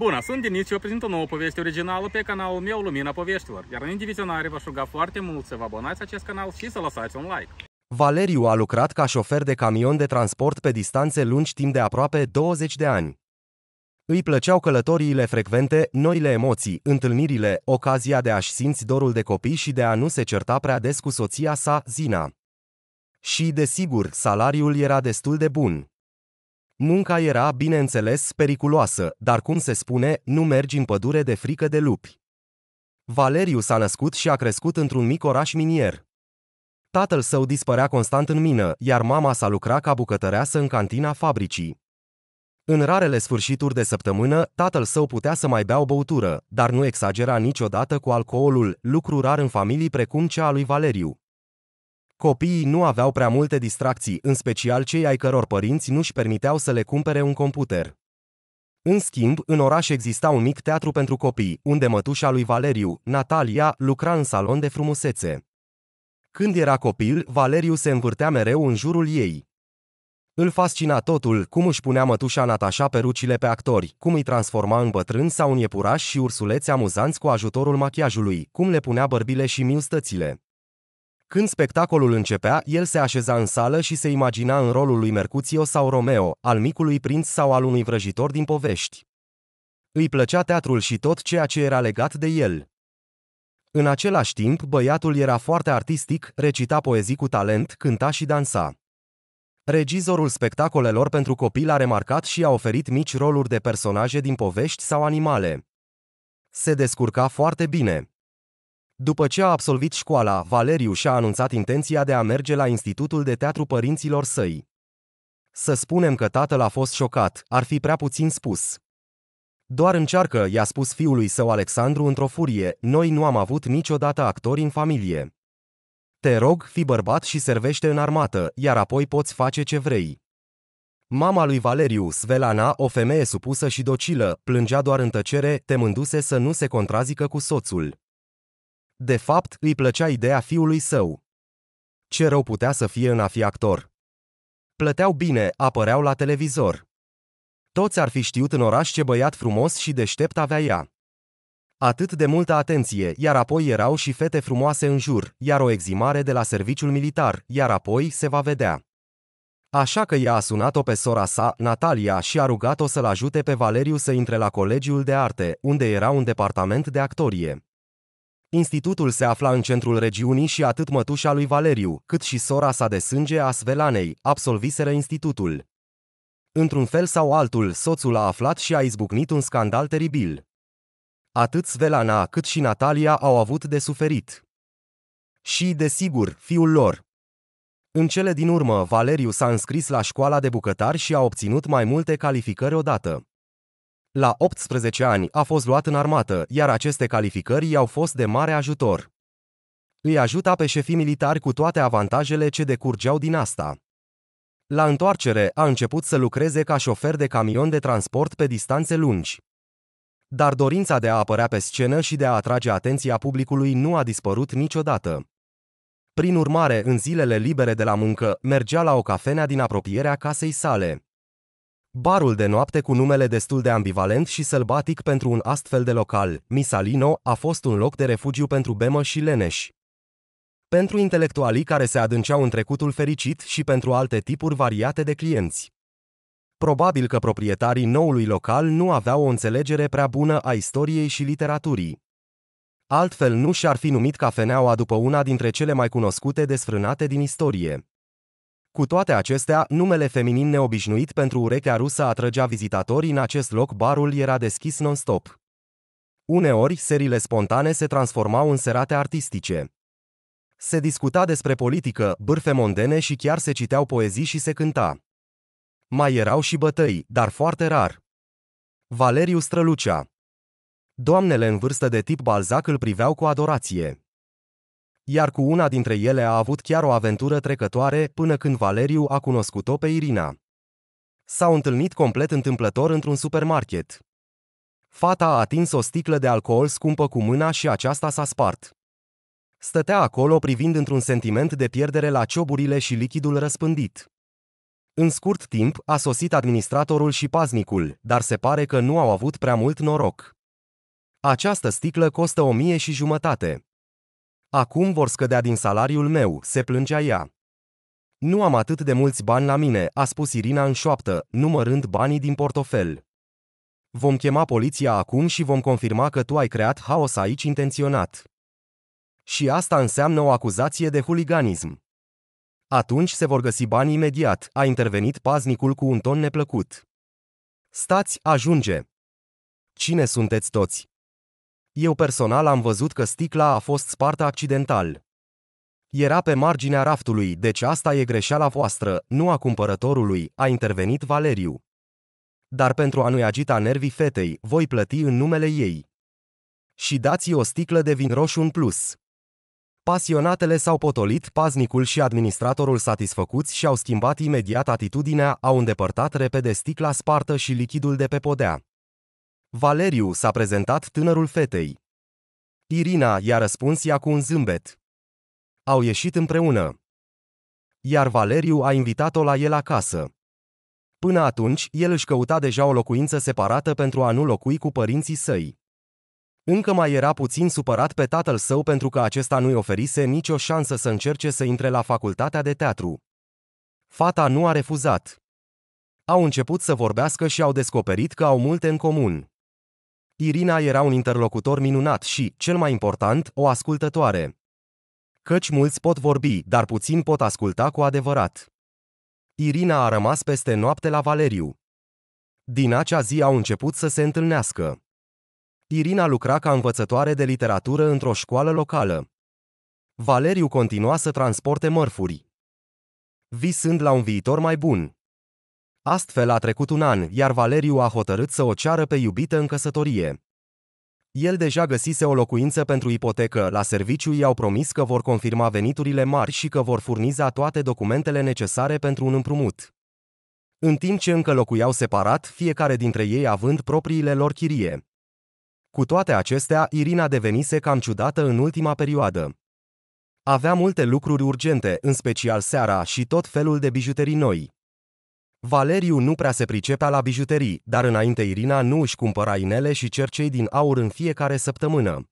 Bună, sunt Denis și eu prezint o nouă poveste originală pe canalul meu Lumina Poveștilor, iar în indivizionare v-aș ruga foarte mult să vă abonați acest canal și să lăsați un like. Valeriu a lucrat ca șofer de camion de transport pe distanțe lungi timp de aproape 20 de ani. Îi plăceau călătoriile frecvente, noile emoții, întâlnirile, ocazia de a-și simți dorul de copii și de a nu se certa prea des cu soția sa, Zina. Și, desigur, salariul era destul de bun. Munca era, bineînțeles, periculoasă, dar cum se spune, nu mergi în pădure de frică de lupi. Valeriu s-a născut și a crescut într-un mic oraș minier. Tatăl său dispărea constant în mină, iar mama s-a lucrat ca bucătăreasă în cantina fabricii. În rarele sfârșituri de săptămână, tatăl său putea să mai bea o băutură, dar nu exagera niciodată cu alcoolul, lucru rar în familii precum cea a lui Valeriu. Copiii nu aveau prea multe distracții, în special cei ai căror părinți nu-și permiteau să le cumpere un computer. În schimb, în oraș exista un mic teatru pentru copii, unde mătușa lui Valeriu, Natalia, lucra în salon de frumusețe. Când era copil, Valeriu se învârtea mereu în jurul ei. Îl fascina totul, cum își punea mătușa Natasha perucile pe actori, cum îi transforma în bătrân sau în iepuraș și ursuleți amuzanți cu ajutorul machiajului, cum le punea bărbile și miustățile. Când spectacolul începea, el se așeza în sală și se imagina în rolul lui Mercuțio sau Romeo, al micului prinț sau al unui vrăjitor din povești. Îi plăcea teatrul și tot ceea ce era legat de el. În același timp, băiatul era foarte artistic, recita poezii cu talent, cânta și dansa. Regizorul spectacolelor pentru copii l-a remarcat și a oferit mici roluri de personaje din povești sau animale. Se descurca foarte bine. După ce a absolvit școala, Valeriu și-a anunțat intenția de a merge la Institutul de Teatru Părinților săi. Să spunem că tatăl a fost șocat, ar fi prea puțin spus. Doar încearcă, i-a spus fiului său Alexandru într-o furie, noi nu am avut niciodată actori în familie. Te rog, fi bărbat și servește în armată, iar apoi poți face ce vrei. Mama lui Valeriu, Svelana, o femeie supusă și docilă, plângea doar în tăcere, temându-se să nu se contrazică cu soțul. De fapt, îi plăcea ideea fiului său. Ce rău putea să fie în a fi actor? Plăteau bine, apăreau la televizor. Toți ar fi știut în oraș ce băiat frumos și deștept avea ea. Atât de multă atenție, iar apoi erau și fete frumoase în jur, iar o eximare de la serviciul militar, iar apoi se va vedea. Așa că ea a sunat-o pe sora sa, Natalia, și a rugat-o să-l ajute pe Valeriu să intre la colegiul de arte, unde era un departament de actorie. Institutul se afla în centrul regiunii și atât mătușa lui Valeriu, cât și sora sa de sânge a Svelanei, absolviseră institutul. Într-un fel sau altul, soțul a aflat și a izbucnit un scandal teribil. Atât Svelana cât și Natalia au avut de suferit. Și, desigur, fiul lor. În cele din urmă, Valeriu s-a înscris la școala de bucătari și a obținut mai multe calificări odată. La 18 ani a fost luat în armată, iar aceste calificări i-au fost de mare ajutor. Îi ajuta pe șefii militari cu toate avantajele ce decurgeau din asta. La întoarcere a început să lucreze ca șofer de camion de transport pe distanțe lungi. Dar dorința de a apărea pe scenă și de a atrage atenția publicului nu a dispărut niciodată. Prin urmare, în zilele libere de la muncă, mergea la o cafenea din apropierea casei sale. Barul de noapte cu numele destul de ambivalent și sălbatic pentru un astfel de local, Misalino, a fost un loc de refugiu pentru Bemă și Leneș. Pentru intelectualii care se adânceau în trecutul fericit și pentru alte tipuri variate de clienți. Probabil că proprietarii noului local nu aveau o înțelegere prea bună a istoriei și literaturii. Altfel nu și-ar fi numit cafeneaua după una dintre cele mai cunoscute desfrânate din istorie. Cu toate acestea, numele feminin neobișnuit pentru urechea rusă atrăgea vizitatori în acest loc barul era deschis non-stop. Uneori, serile spontane se transformau în serate artistice. Se discuta despre politică, bârfe mondene și chiar se citeau poezii și se cânta. Mai erau și bătăi, dar foarte rar. Valeriu strălucea. Doamnele în vârstă de tip Balzac îl priveau cu adorație iar cu una dintre ele a avut chiar o aventură trecătoare până când Valeriu a cunoscut-o pe Irina. S-au întâlnit complet întâmplător într-un supermarket. Fata a atins o sticlă de alcool scumpă cu mâna și aceasta s-a spart. Stătea acolo privind într-un sentiment de pierdere la cioburile și lichidul răspândit. În scurt timp a sosit administratorul și paznicul, dar se pare că nu au avut prea mult noroc. Această sticlă costă o mie și jumătate. Acum vor scădea din salariul meu, se plângea ea. Nu am atât de mulți bani la mine, a spus Irina în șoaptă, numărând banii din portofel. Vom chema poliția acum și vom confirma că tu ai creat haos aici intenționat. Și asta înseamnă o acuzație de huliganism. Atunci se vor găsi bani imediat, a intervenit paznicul cu un ton neplăcut. Stați, ajunge! Cine sunteți toți? Eu personal am văzut că sticla a fost spartă accidental. Era pe marginea raftului, deci asta e greșeala voastră, nu a cumpărătorului, a intervenit Valeriu. Dar pentru a nu-i agita nervii fetei, voi plăti în numele ei. Și dați-i o sticlă de vin roșu în plus. Pasionatele s-au potolit, paznicul și administratorul satisfăcuți și-au schimbat imediat atitudinea, au îndepărtat repede sticla spartă și lichidul de pe podea. Valeriu s-a prezentat tânărul fetei. Irina i-a răspuns ea cu un zâmbet. Au ieșit împreună. Iar Valeriu a invitat-o la el acasă. Până atunci, el își căuta deja o locuință separată pentru a nu locui cu părinții săi. Încă mai era puțin supărat pe tatăl său pentru că acesta nu-i oferise nicio șansă să încerce să intre la facultatea de teatru. Fata nu a refuzat. Au început să vorbească și au descoperit că au multe în comun. Irina era un interlocutor minunat și, cel mai important, o ascultătoare. Căci mulți pot vorbi, dar puțin pot asculta cu adevărat. Irina a rămas peste noapte la Valeriu. Din acea zi au început să se întâlnească. Irina lucra ca învățătoare de literatură într-o școală locală. Valeriu continua să transporte mărfuri. Visând la un viitor mai bun, Astfel a trecut un an, iar Valeriu a hotărât să o ceară pe iubită în căsătorie. El deja găsise o locuință pentru ipotecă, la serviciu i-au promis că vor confirma veniturile mari și că vor furniza toate documentele necesare pentru un împrumut. În timp ce încă locuiau separat, fiecare dintre ei având propriile lor chirie. Cu toate acestea, Irina devenise cam ciudată în ultima perioadă. Avea multe lucruri urgente, în special seara și tot felul de bijuterii noi. Valeriu nu prea se pricepea la bijuterii, dar înainte Irina nu își cumpăra inele și cercei din aur în fiecare săptămână.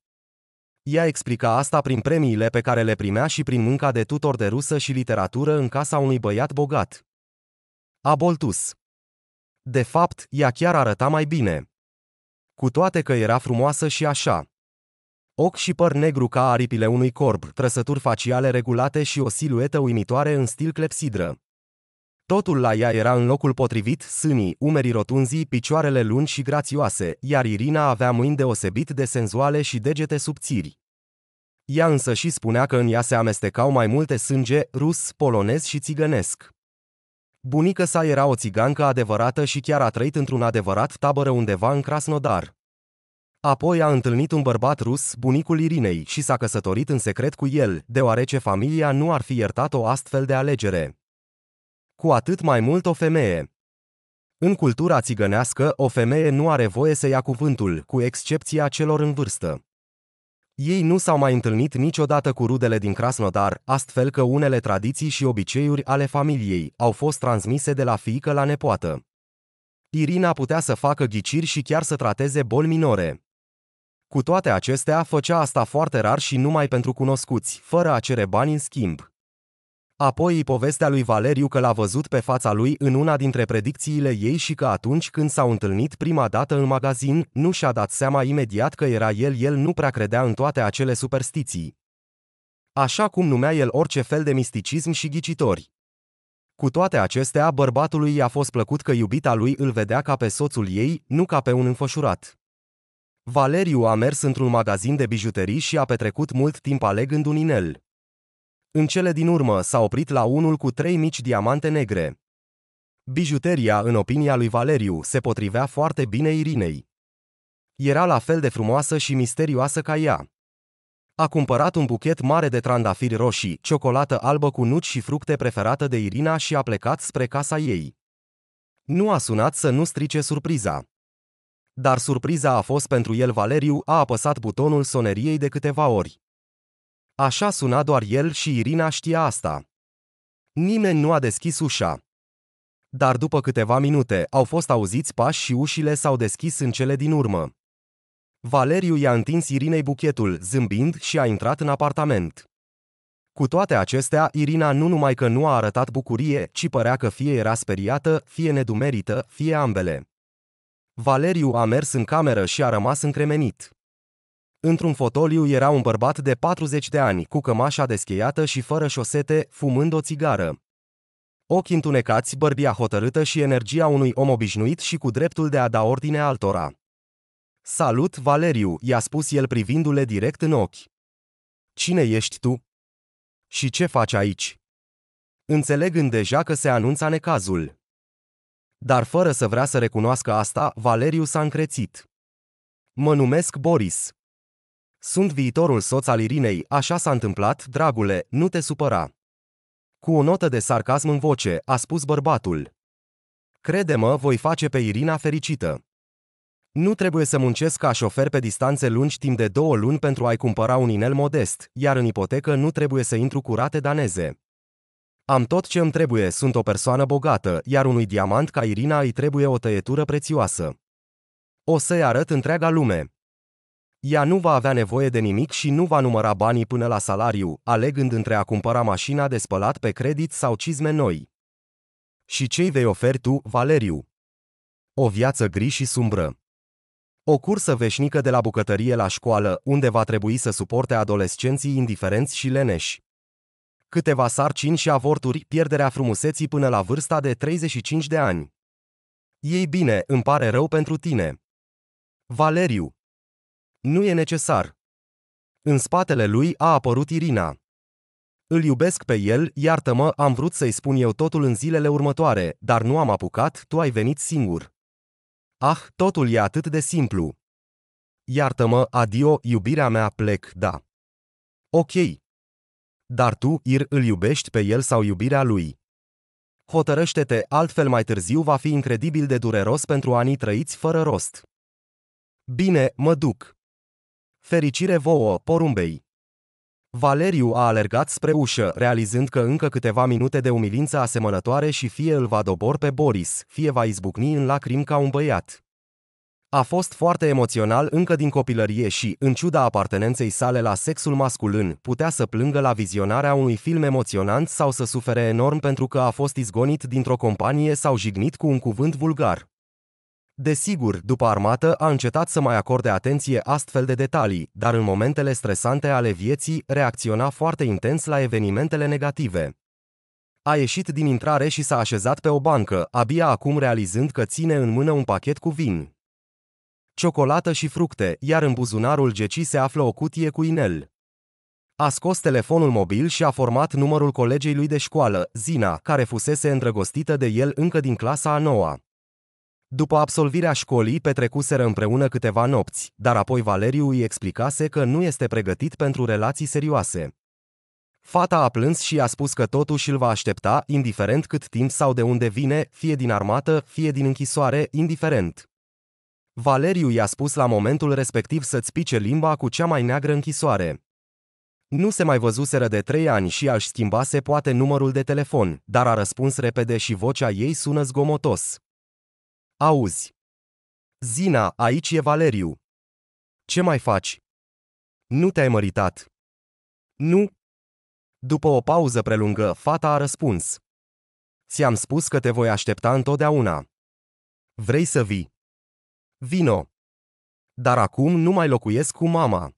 Ea explica asta prin premiile pe care le primea și prin munca de tutor de rusă și literatură în casa unui băiat bogat. Aboltus. De fapt, ea chiar arăta mai bine. Cu toate că era frumoasă și așa. Ochi și păr negru ca aripile unui corb, trăsături faciale regulate și o siluetă uimitoare în stil clepsidră. Totul la ea era în locul potrivit, sânii, umerii rotunzii, picioarele lungi și grațioase, iar Irina avea mâini deosebit de senzuale și degete subțiri. Ea însă și spunea că în ea se amestecau mai multe sânge, rus, polonez și țigănesc. Bunica sa era o țigancă adevărată și chiar a trăit într-un adevărat tabără undeva în Krasnodar. Apoi a întâlnit un bărbat rus, bunicul Irinei, și s-a căsătorit în secret cu el, deoarece familia nu ar fi iertat o astfel de alegere cu atât mai mult o femeie. În cultura țigănească, o femeie nu are voie să ia cuvântul, cu excepția celor în vârstă. Ei nu s-au mai întâlnit niciodată cu rudele din Krasnodar, astfel că unele tradiții și obiceiuri ale familiei au fost transmise de la fiică la nepoată. Irina putea să facă ghiciri și chiar să trateze boli minore. Cu toate acestea, făcea asta foarte rar și numai pentru cunoscuți, fără a cere bani în schimb. Apoi povestea lui Valeriu că l-a văzut pe fața lui în una dintre predicțiile ei și că atunci când s-au întâlnit prima dată în magazin, nu și-a dat seama imediat că era el, el nu prea credea în toate acele superstiții. Așa cum numea el orice fel de misticism și ghicitori. Cu toate acestea, bărbatului i-a fost plăcut că iubita lui îl vedea ca pe soțul ei, nu ca pe un înfășurat. Valeriu a mers într-un magazin de bijuterii și a petrecut mult timp alegând un inel. În cele din urmă s-a oprit la unul cu trei mici diamante negre. Bijuteria, în opinia lui Valeriu, se potrivea foarte bine Irinei. Era la fel de frumoasă și misterioasă ca ea. A cumpărat un buchet mare de trandafiri roșii, ciocolată albă cu nuci și fructe preferată de Irina și a plecat spre casa ei. Nu a sunat să nu strice surpriza. Dar surpriza a fost pentru el Valeriu, a apăsat butonul soneriei de câteva ori. Așa suna doar el și Irina știa asta. Nimeni nu a deschis ușa. Dar după câteva minute au fost auziți pași și ușile s-au deschis în cele din urmă. Valeriu i-a întins Irinei buchetul, zâmbind, și a intrat în apartament. Cu toate acestea, Irina nu numai că nu a arătat bucurie, ci părea că fie era speriată, fie nedumerită, fie ambele. Valeriu a mers în cameră și a rămas încremenit. Într-un fotoliu era un bărbat de 40 de ani, cu cămașa descheiată și fără șosete, fumând o țigară. Ochi întunecați, bărbia hotărâtă și energia unui om obișnuit și cu dreptul de a da ordine altora. Salut, Valeriu, i-a spus el privindu-le direct în ochi. Cine ești tu? Și ce faci aici? Înțelegând deja că se anunța necazul. Dar fără să vrea să recunoască asta, Valeriu s-a încrețit. Mă numesc Boris. Sunt viitorul soț al Irinei, așa s-a întâmplat, dragule, nu te supăra. Cu o notă de sarcasm în voce, a spus bărbatul. Crede-mă, voi face pe Irina fericită. Nu trebuie să muncesc ca șofer pe distanțe lungi timp de două luni pentru a-i cumpăra un inel modest, iar în ipotecă nu trebuie să intru cu rate daneze. Am tot ce îmi trebuie, sunt o persoană bogată, iar unui diamant ca Irina îi trebuie o tăietură prețioasă. O să-i arăt întreaga lume. Ea nu va avea nevoie de nimic și nu va număra banii până la salariu, alegând între a cumpăra mașina de spălat pe credit sau cizme noi. Și ce vei oferi tu, Valeriu? O viață gri și sumbră. O cursă veșnică de la bucătărie la școală, unde va trebui să suporte adolescenții indiferenți și leneși. Câteva sarcini și avorturi, pierderea frumuseții până la vârsta de 35 de ani. Ei bine, îmi pare rău pentru tine. Valeriu, nu e necesar. În spatele lui a apărut Irina. Îl iubesc pe el, iartă-mă, am vrut să-i spun eu totul în zilele următoare, dar nu am apucat, tu ai venit singur. Ah, totul e atât de simplu. Iartă-mă, adio, iubirea mea, plec, da. Ok. Dar tu, Ir, îl iubești pe el sau iubirea lui? Hotărăște-te, altfel mai târziu va fi incredibil de dureros pentru anii trăiți fără rost. Bine, mă duc. Fericire vouă, porumbei! Valeriu a alergat spre ușă, realizând că încă câteva minute de umilință asemănătoare și fie îl va dobor pe Boris, fie va izbucni în lacrimi ca un băiat. A fost foarte emoțional încă din copilărie și, în ciuda apartenenței sale la sexul masculin, putea să plângă la vizionarea unui film emoționant sau să sufere enorm pentru că a fost izgonit dintr-o companie sau jignit cu un cuvânt vulgar. Desigur, după armată a încetat să mai acorde atenție astfel de detalii, dar în momentele stresante ale vieții reacționa foarte intens la evenimentele negative. A ieșit din intrare și s-a așezat pe o bancă, abia acum realizând că ține în mână un pachet cu vin. Ciocolată și fructe, iar în buzunarul gecii se află o cutie cu inel. A scos telefonul mobil și a format numărul colegei lui de școală, Zina, care fusese îndrăgostită de el încă din clasa a noua. După absolvirea școlii, petrecuseră împreună câteva nopți, dar apoi Valeriu îi explicase că nu este pregătit pentru relații serioase. Fata a plâns și a spus că totuși îl va aștepta, indiferent cât timp sau de unde vine, fie din armată, fie din închisoare, indiferent. Valeriu i-a spus la momentul respectiv să-ți pice limba cu cea mai neagră închisoare. Nu se mai văzuseră de trei ani și aș schimbase poate numărul de telefon, dar a răspuns repede și vocea ei sună zgomotos. Auzi. Zina, aici e Valeriu. Ce mai faci? Nu te-ai măritat. Nu. După o pauză prelungă, fata a răspuns. Ți-am spus că te voi aștepta întotdeauna. Vrei să vii? Vino. Dar acum nu mai locuiesc cu mama.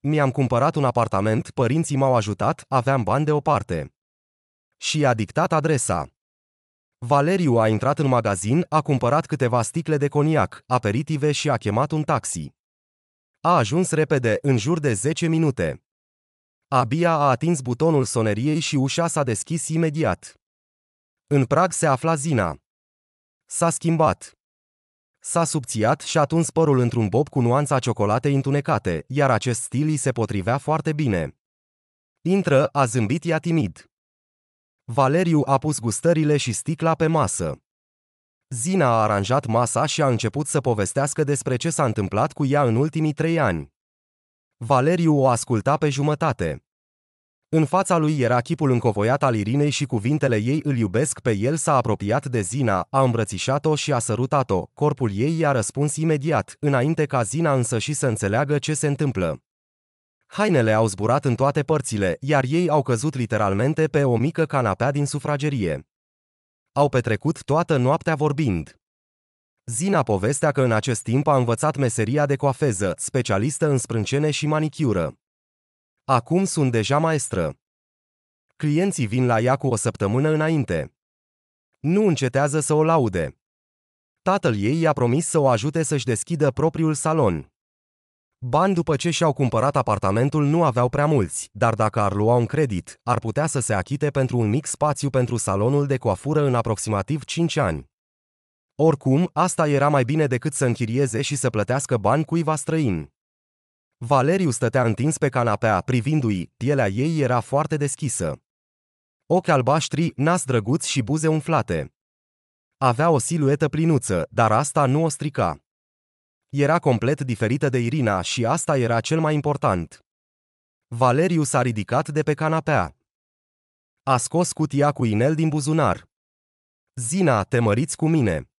Mi-am cumpărat un apartament, părinții m-au ajutat, aveam bani deoparte. Și a dictat adresa. Valeriu a intrat în magazin, a cumpărat câteva sticle de coniac, aperitive și a chemat un taxi. A ajuns repede, în jur de 10 minute. Abia a atins butonul soneriei și ușa s-a deschis imediat. În prag se afla Zina. S-a schimbat. S-a subțiat și a tuns părul într-un bob cu nuanța ciocolatei întunecate, iar acest stil îi se potrivea foarte bine. Intră, a zâmbit ea timid. Valeriu a pus gustările și sticla pe masă. Zina a aranjat masa și a început să povestească despre ce s-a întâmplat cu ea în ultimii trei ani. Valeriu o asculta pe jumătate. În fața lui era chipul încovoiat al Irinei și cuvintele ei îl iubesc pe el s-a apropiat de Zina, a îmbrățișat-o și a sărutat-o, corpul ei i-a răspuns imediat, înainte ca Zina însă și să înțeleagă ce se întâmplă. Hainele au zburat în toate părțile, iar ei au căzut literalmente pe o mică canapea din sufragerie. Au petrecut toată noaptea vorbind. Zina povestea că în acest timp a învățat meseria de coafeză, specialistă în sprâncene și manicură. Acum sunt deja maestră. Clienții vin la ea cu o săptămână înainte. Nu încetează să o laude. Tatăl ei i-a promis să o ajute să-și deschidă propriul salon. Bani după ce și-au cumpărat apartamentul nu aveau prea mulți, dar dacă ar lua un credit, ar putea să se achite pentru un mic spațiu pentru salonul de coafură în aproximativ 5 ani. Oricum, asta era mai bine decât să închirieze și să plătească bani cuiva străin. Valeriu stătea întins pe canapea, privindu-i, pielea ei era foarte deschisă. Ochi albaștri, nas drăguț și buze umflate. Avea o siluetă plinuță, dar asta nu o strica. Era complet diferită de Irina și asta era cel mai important. Valeriu s-a ridicat de pe canapea. A scos cutia cu inel din buzunar. Zina, te măriți cu mine.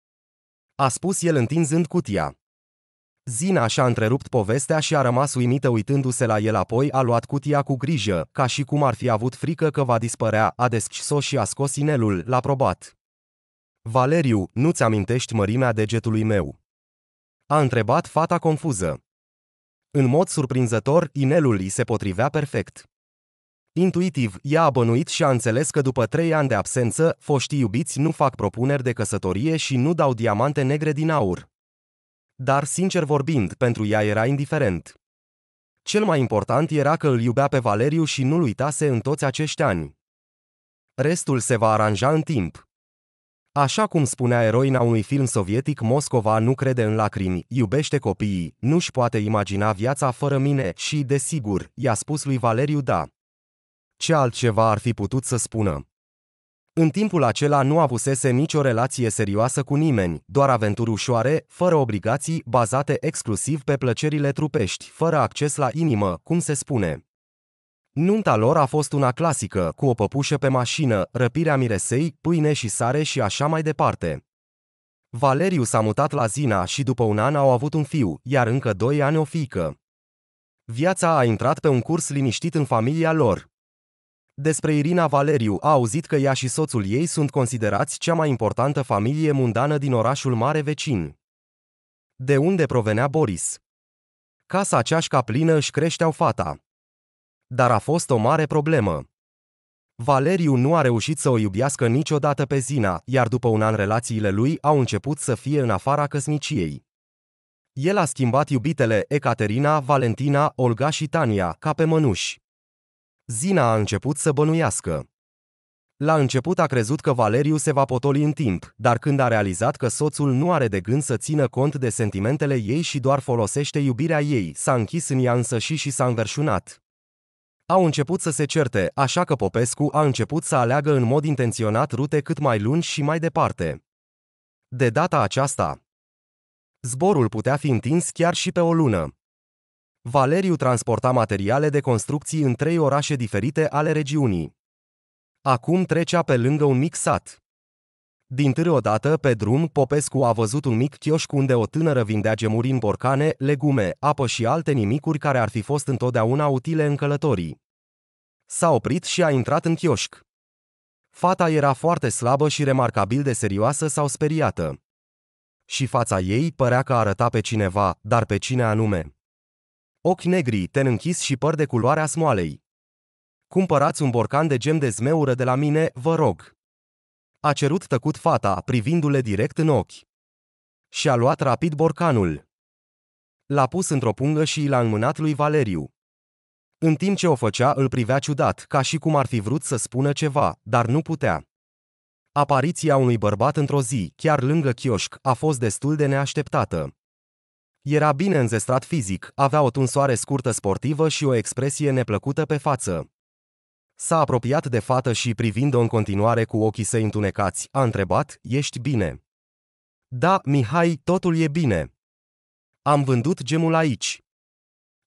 A spus el întinzând cutia. Zina și-a întrerupt povestea și a rămas uimită uitându-se la el apoi a luat cutia cu grijă, ca și cum ar fi avut frică că va dispărea, a deschis-o și a scos inelul, l-a probat. Valeriu, nu-ți amintești mărimea degetului meu a întrebat fata confuză. În mod surprinzător, inelul îi se potrivea perfect. Intuitiv, ea a bănuit și a înțeles că după trei ani de absență, foștii iubiți nu fac propuneri de căsătorie și nu dau diamante negre din aur. Dar, sincer vorbind, pentru ea era indiferent. Cel mai important era că îl iubea pe Valeriu și nu-l uitase în toți acești ani. Restul se va aranja în timp. Așa cum spunea eroina unui film sovietic, Moscova nu crede în lacrimi, iubește copiii, nu-și poate imagina viața fără mine și, desigur, i-a spus lui Valeriu da. Ce altceva ar fi putut să spună? În timpul acela nu avusese nicio relație serioasă cu nimeni, doar aventuri ușoare, fără obligații, bazate exclusiv pe plăcerile trupești, fără acces la inimă, cum se spune. Nunta lor a fost una clasică, cu o păpușă pe mașină, răpirea miresei, pâine și sare și așa mai departe. Valeriu s-a mutat la Zina și după un an au avut un fiu, iar încă doi ani o fiică. Viața a intrat pe un curs liniștit în familia lor. Despre Irina Valeriu a auzit că ea și soțul ei sunt considerați cea mai importantă familie mundană din orașul mare vecin. De unde provenea Boris? Casa ceașca plină își creșteau fata dar a fost o mare problemă. Valeriu nu a reușit să o iubiască niciodată pe Zina, iar după un an relațiile lui au început să fie în afara căsniciei. El a schimbat iubitele Ecaterina, Valentina, Olga și Tania ca pe mănuși. Zina a început să bănuiască. La început a crezut că Valeriu se va potoli în timp, dar când a realizat că soțul nu are de gând să țină cont de sentimentele ei și doar folosește iubirea ei, s-a închis în ea însă și și s-a înverșunat au început să se certe, așa că Popescu a început să aleagă în mod intenționat rute cât mai lungi și mai departe. De data aceasta, zborul putea fi întins chiar și pe o lună. Valeriu transporta materiale de construcții în trei orașe diferite ale regiunii. Acum trecea pe lângă un mic sat. Din dată pe drum, Popescu a văzut un mic chioșc unde o tânără vindea gemuri în borcane, legume, apă și alte nimicuri care ar fi fost întotdeauna utile în călătorii. S-a oprit și a intrat în chioșc. Fata era foarte slabă și remarcabil de serioasă sau speriată. Și fața ei părea că arăta pe cineva, dar pe cine anume. Ochi negri, ten închis și păr de culoarea smoalei. Cumpărați un borcan de gem de zmeură de la mine, vă rog. A cerut tăcut fata, privindu-le direct în ochi. Și-a luat rapid borcanul. L-a pus într-o pungă și l-a înmânat lui Valeriu. În timp ce o făcea, îl privea ciudat, ca și cum ar fi vrut să spună ceva, dar nu putea. Apariția unui bărbat într-o zi, chiar lângă chioșc, a fost destul de neașteptată. Era bine înzestrat fizic, avea o tunsoare scurtă sportivă și o expresie neplăcută pe față. S-a apropiat de fată și privind-o în continuare cu ochii săi întunecați, a întrebat, ești bine? Da, Mihai, totul e bine. Am vândut gemul aici.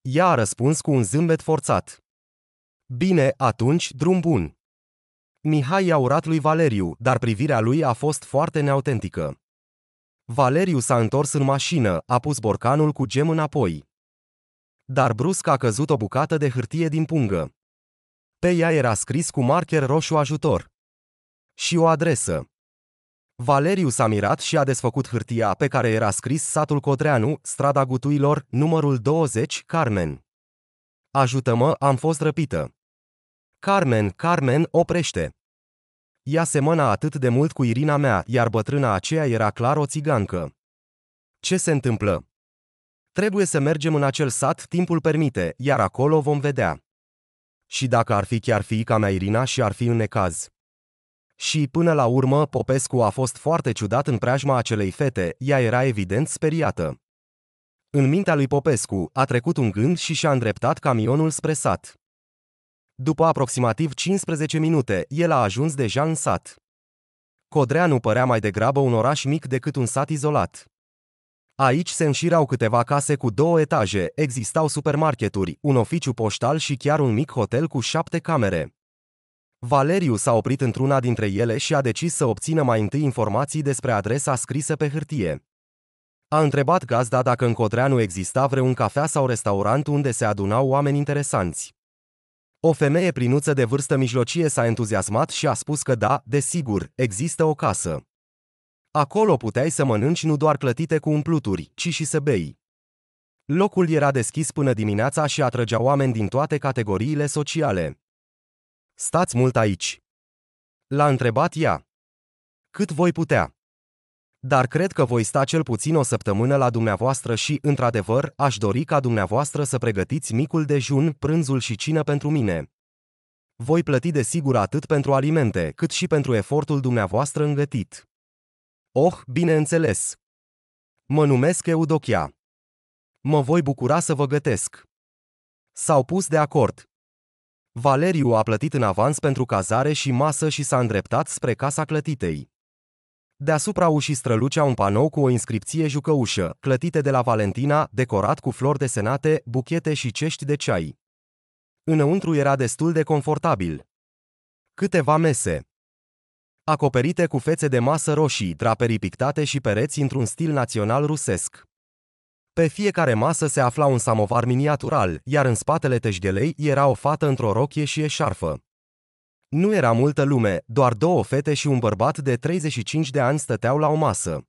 Ea a răspuns cu un zâmbet forțat. Bine, atunci, drum bun. Mihai a urat lui Valeriu, dar privirea lui a fost foarte neautentică. Valeriu s-a întors în mașină, a pus borcanul cu gem înapoi. Dar brusc a căzut o bucată de hârtie din pungă. Pe ea era scris cu marker roșu ajutor. Și o adresă. Valeriu s-a mirat și a desfăcut hârtia pe care era scris satul Cotreanu, strada Gutuilor, numărul 20, Carmen. Ajută-mă, am fost răpită. Carmen, Carmen, oprește! Ea semăna atât de mult cu Irina mea, iar bătrâna aceea era clar o țigancă. Ce se întâmplă? Trebuie să mergem în acel sat, timpul permite, iar acolo vom vedea. Și dacă ar fi chiar fiica mea Irina și ar fi în necaz. Și, până la urmă, Popescu a fost foarte ciudat în preajma acelei fete, ea era evident speriată. În mintea lui Popescu a trecut un gând și și-a îndreptat camionul spre sat. După aproximativ 15 minute, el a ajuns deja în sat. Codreanu părea mai degrabă un oraș mic decât un sat izolat. Aici se înșirau câteva case cu două etaje, existau supermarketuri, un oficiu poștal și chiar un mic hotel cu șapte camere. Valeriu s-a oprit într-una dintre ele și a decis să obțină mai întâi informații despre adresa scrisă pe hârtie. A întrebat gazda dacă în Codreanu exista vreun cafea sau restaurant unde se adunau oameni interesanți. O femeie prinuță de vârstă mijlocie s-a entuziasmat și a spus că da, desigur, există o casă. Acolo puteai să mănânci nu doar clătite cu umpluturi, ci și să bei. Locul era deschis până dimineața și atrăgea oameni din toate categoriile sociale. Stați mult aici. L-a întrebat ea. Cât voi putea? Dar cred că voi sta cel puțin o săptămână la dumneavoastră și, într-adevăr, aș dori ca dumneavoastră să pregătiți micul dejun, prânzul și cină pentru mine. Voi plăti de sigur atât pentru alimente, cât și pentru efortul dumneavoastră îngătit. Oh, bineînțeles! Mă numesc Eudochia. Mă voi bucura să vă gătesc. S-au pus de acord. Valeriu a plătit în avans pentru cazare și masă și s-a îndreptat spre casa clătitei. Deasupra ușii strălucea un panou cu o inscripție jucăușă, clătite de la Valentina, decorat cu flori desenate, buchete și cești de ceai. Înăuntru era destul de confortabil. Câteva mese acoperite cu fețe de masă roșii, draperii pictate și pereți într-un stil național rusesc. Pe fiecare masă se afla un samovar miniatural, iar în spatele teșghelei era o fată într-o rochie și eșarfă. Nu era multă lume, doar două fete și un bărbat de 35 de ani stăteau la o masă.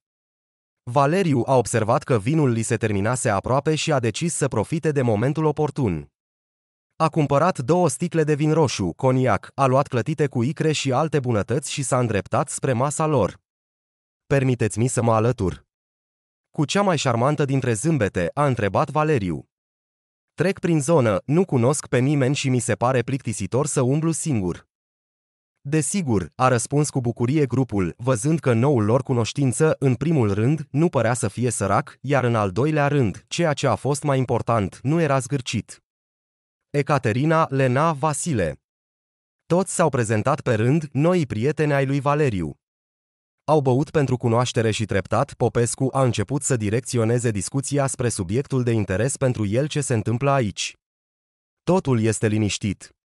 Valeriu a observat că vinul li se terminase aproape și a decis să profite de momentul oportun. A cumpărat două sticle de vin roșu, coniac, a luat clătite cu icre și alte bunătăți și s-a îndreptat spre masa lor. Permiteți-mi să mă alătur. Cu cea mai șarmantă dintre zâmbete, a întrebat Valeriu. Trec prin zonă, nu cunosc pe nimeni și mi se pare plictisitor să umblu singur. Desigur, a răspuns cu bucurie grupul, văzând că noul lor cunoștință, în primul rând, nu părea să fie sărac, iar în al doilea rând, ceea ce a fost mai important, nu era zgârcit. Ecaterina Lena Vasile. Toți s-au prezentat pe rând noi prieteni ai lui Valeriu. Au băut pentru cunoaștere și treptat, Popescu a început să direcționeze discuția spre subiectul de interes pentru el ce se întâmplă aici. Totul este liniștit.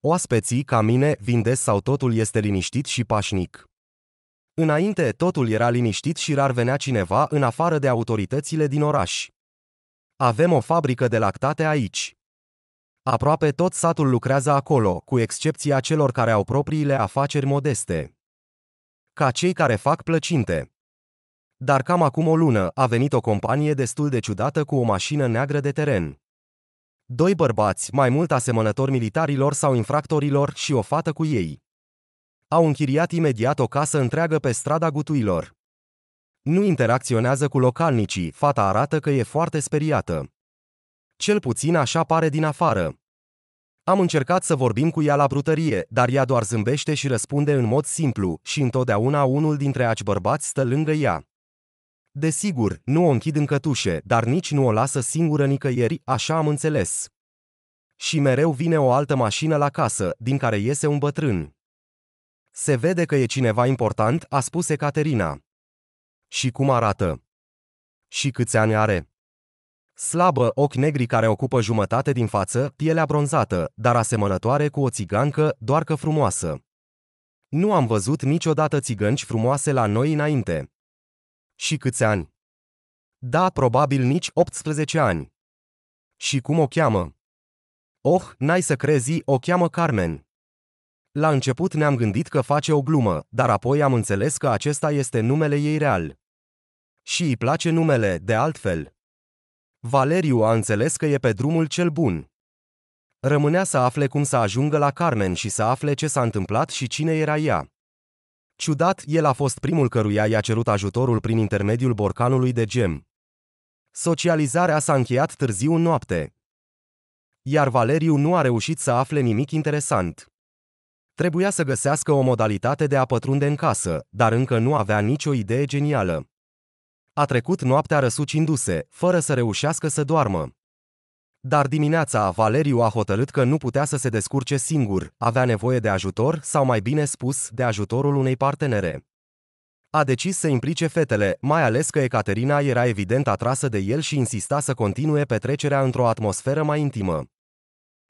Oaspeții, ca mine, vindes sau totul este liniștit și pașnic. Înainte, totul era liniștit și rar venea cineva în afară de autoritățile din oraș. Avem o fabrică de lactate aici. Aproape tot satul lucrează acolo, cu excepția celor care au propriile afaceri modeste. Ca cei care fac plăcinte. Dar cam acum o lună a venit o companie destul de ciudată cu o mașină neagră de teren. Doi bărbați, mai mult asemănători militarilor sau infractorilor, și o fată cu ei. Au închiriat imediat o casă întreagă pe strada gutuilor. Nu interacționează cu localnicii, fata arată că e foarte speriată. Cel puțin așa pare din afară. Am încercat să vorbim cu ea la brutărie, dar ea doar zâmbește și răspunde în mod simplu, și întotdeauna unul dintre aci bărbați stă lângă ea. Desigur, nu o închid în cătușe, dar nici nu o lasă singură nicăieri, așa am înțeles. Și mereu vine o altă mașină la casă, din care iese un bătrân. Se vede că e cineva important, a spus Ecaterina. Și cum arată? Și câți ani are? Slabă, ochi negri care ocupă jumătate din față, pielea bronzată, dar asemănătoare cu o țigancă, doar că frumoasă. Nu am văzut niciodată țigănci frumoase la noi înainte. Și câți ani? Da, probabil nici 18 ani. Și cum o cheamă? Oh, n-ai să crezi, o cheamă Carmen. La început ne-am gândit că face o glumă, dar apoi am înțeles că acesta este numele ei real. Și îi place numele, de altfel. Valeriu a înțeles că e pe drumul cel bun. Rămânea să afle cum să ajungă la Carmen și să afle ce s-a întâmplat și cine era ea. Ciudat, el a fost primul căruia i-a cerut ajutorul prin intermediul borcanului de gem. Socializarea s-a încheiat târziu în noapte. Iar Valeriu nu a reușit să afle nimic interesant. Trebuia să găsească o modalitate de a pătrunde în casă, dar încă nu avea nicio idee genială. A trecut noaptea răsucindu-se, fără să reușească să doarmă. Dar dimineața Valeriu a hotărât că nu putea să se descurce singur, avea nevoie de ajutor, sau mai bine spus, de ajutorul unei partenere. A decis să implice fetele, mai ales că Ecaterina era evident atrasă de el și insista să continue petrecerea într-o atmosferă mai intimă.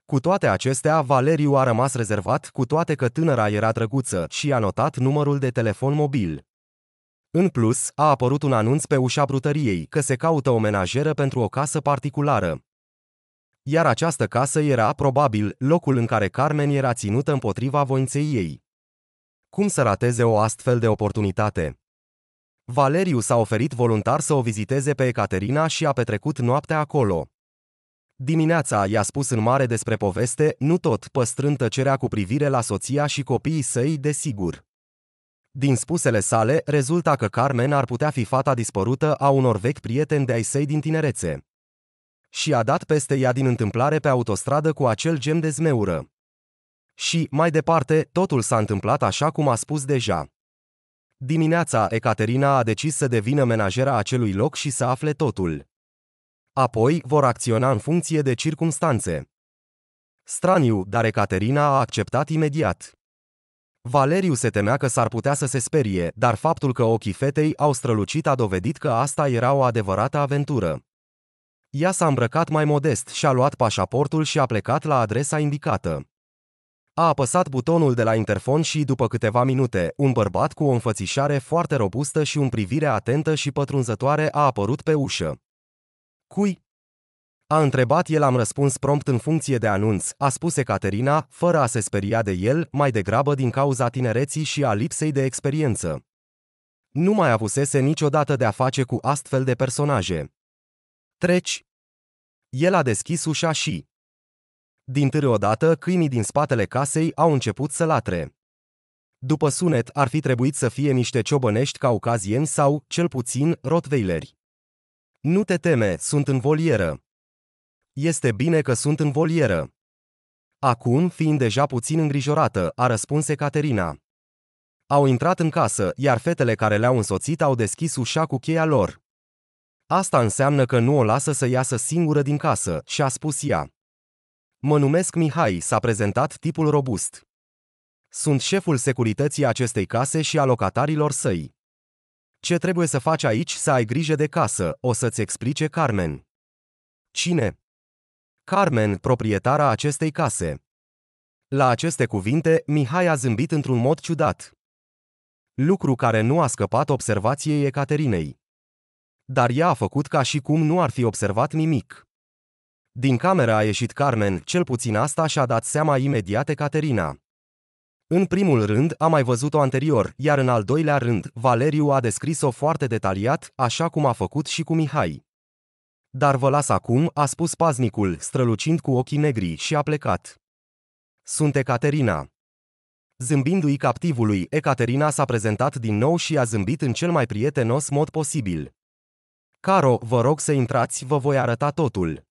Cu toate acestea, Valeriu a rămas rezervat, cu toate că tânăra era drăguță și a notat numărul de telefon mobil. În plus, a apărut un anunț pe ușa brutăriei că se caută o menajeră pentru o casă particulară. Iar această casă era, probabil, locul în care Carmen era ținută împotriva voinței ei. Cum să rateze o astfel de oportunitate? Valeriu s-a oferit voluntar să o viziteze pe Ecaterina și a petrecut noaptea acolo. Dimineața i-a spus în mare despre poveste, nu tot, păstrând tăcerea cu privire la soția și copiii săi, desigur. Din spusele sale, rezulta că Carmen ar putea fi fata dispărută a unor vechi prieteni de-ai săi din tinerețe. Și a dat peste ea din întâmplare pe autostradă cu acel gem de zmeură. Și, mai departe, totul s-a întâmplat așa cum a spus deja. Dimineața, Ecaterina a decis să devină menajera acelui loc și să afle totul. Apoi vor acționa în funcție de circumstanțe. Straniu, dar Ecaterina a acceptat imediat. Valeriu se temea că s-ar putea să se sperie, dar faptul că ochii fetei au strălucit a dovedit că asta era o adevărată aventură. Ea s-a îmbrăcat mai modest și a luat pașaportul și a plecat la adresa indicată. A apăsat butonul de la interfon și, după câteva minute, un bărbat cu o înfățișare foarte robustă și un privire atentă și pătrunzătoare a apărut pe ușă. Cui? A întrebat el, am răspuns prompt în funcție de anunț, a spus Ecaterina, fără a se speria de el, mai degrabă din cauza tinereții și a lipsei de experiență. Nu mai avusese niciodată de a face cu astfel de personaje. Treci! El a deschis ușa și... Din odată, câinii din spatele casei au început să latre. După sunet, ar fi trebuit să fie niște ciobănești caucazieni sau, cel puțin, rotveileri. Nu te teme, sunt în volieră. Este bine că sunt în volieră. Acum, fiind deja puțin îngrijorată, a răspuns Caterina. Au intrat în casă, iar fetele care le-au însoțit au deschis ușa cu cheia lor. Asta înseamnă că nu o lasă să iasă singură din casă, și-a spus ea. Mă numesc Mihai, s-a prezentat tipul robust. Sunt șeful securității acestei case și a locatarilor săi. Ce trebuie să faci aici să ai grijă de casă, o să-ți explice Carmen. Cine? Carmen, proprietara acestei case. La aceste cuvinte, Mihai a zâmbit într-un mod ciudat. Lucru care nu a scăpat observației Ecaterinei. Dar ea a făcut ca și cum nu ar fi observat nimic. Din camera a ieșit Carmen, cel puțin asta și-a dat seama imediat Ecaterina. În primul rând, a mai văzut-o anterior, iar în al doilea rând, Valeriu a descris-o foarte detaliat, așa cum a făcut și cu Mihai. Dar vă las acum, a spus paznicul, strălucind cu ochii negri și a plecat. Sunt Ecaterina. Zâmbindu-i captivului, Ecaterina s-a prezentat din nou și a zâmbit în cel mai prietenos mod posibil. Caro, vă rog să intrați, vă voi arăta totul.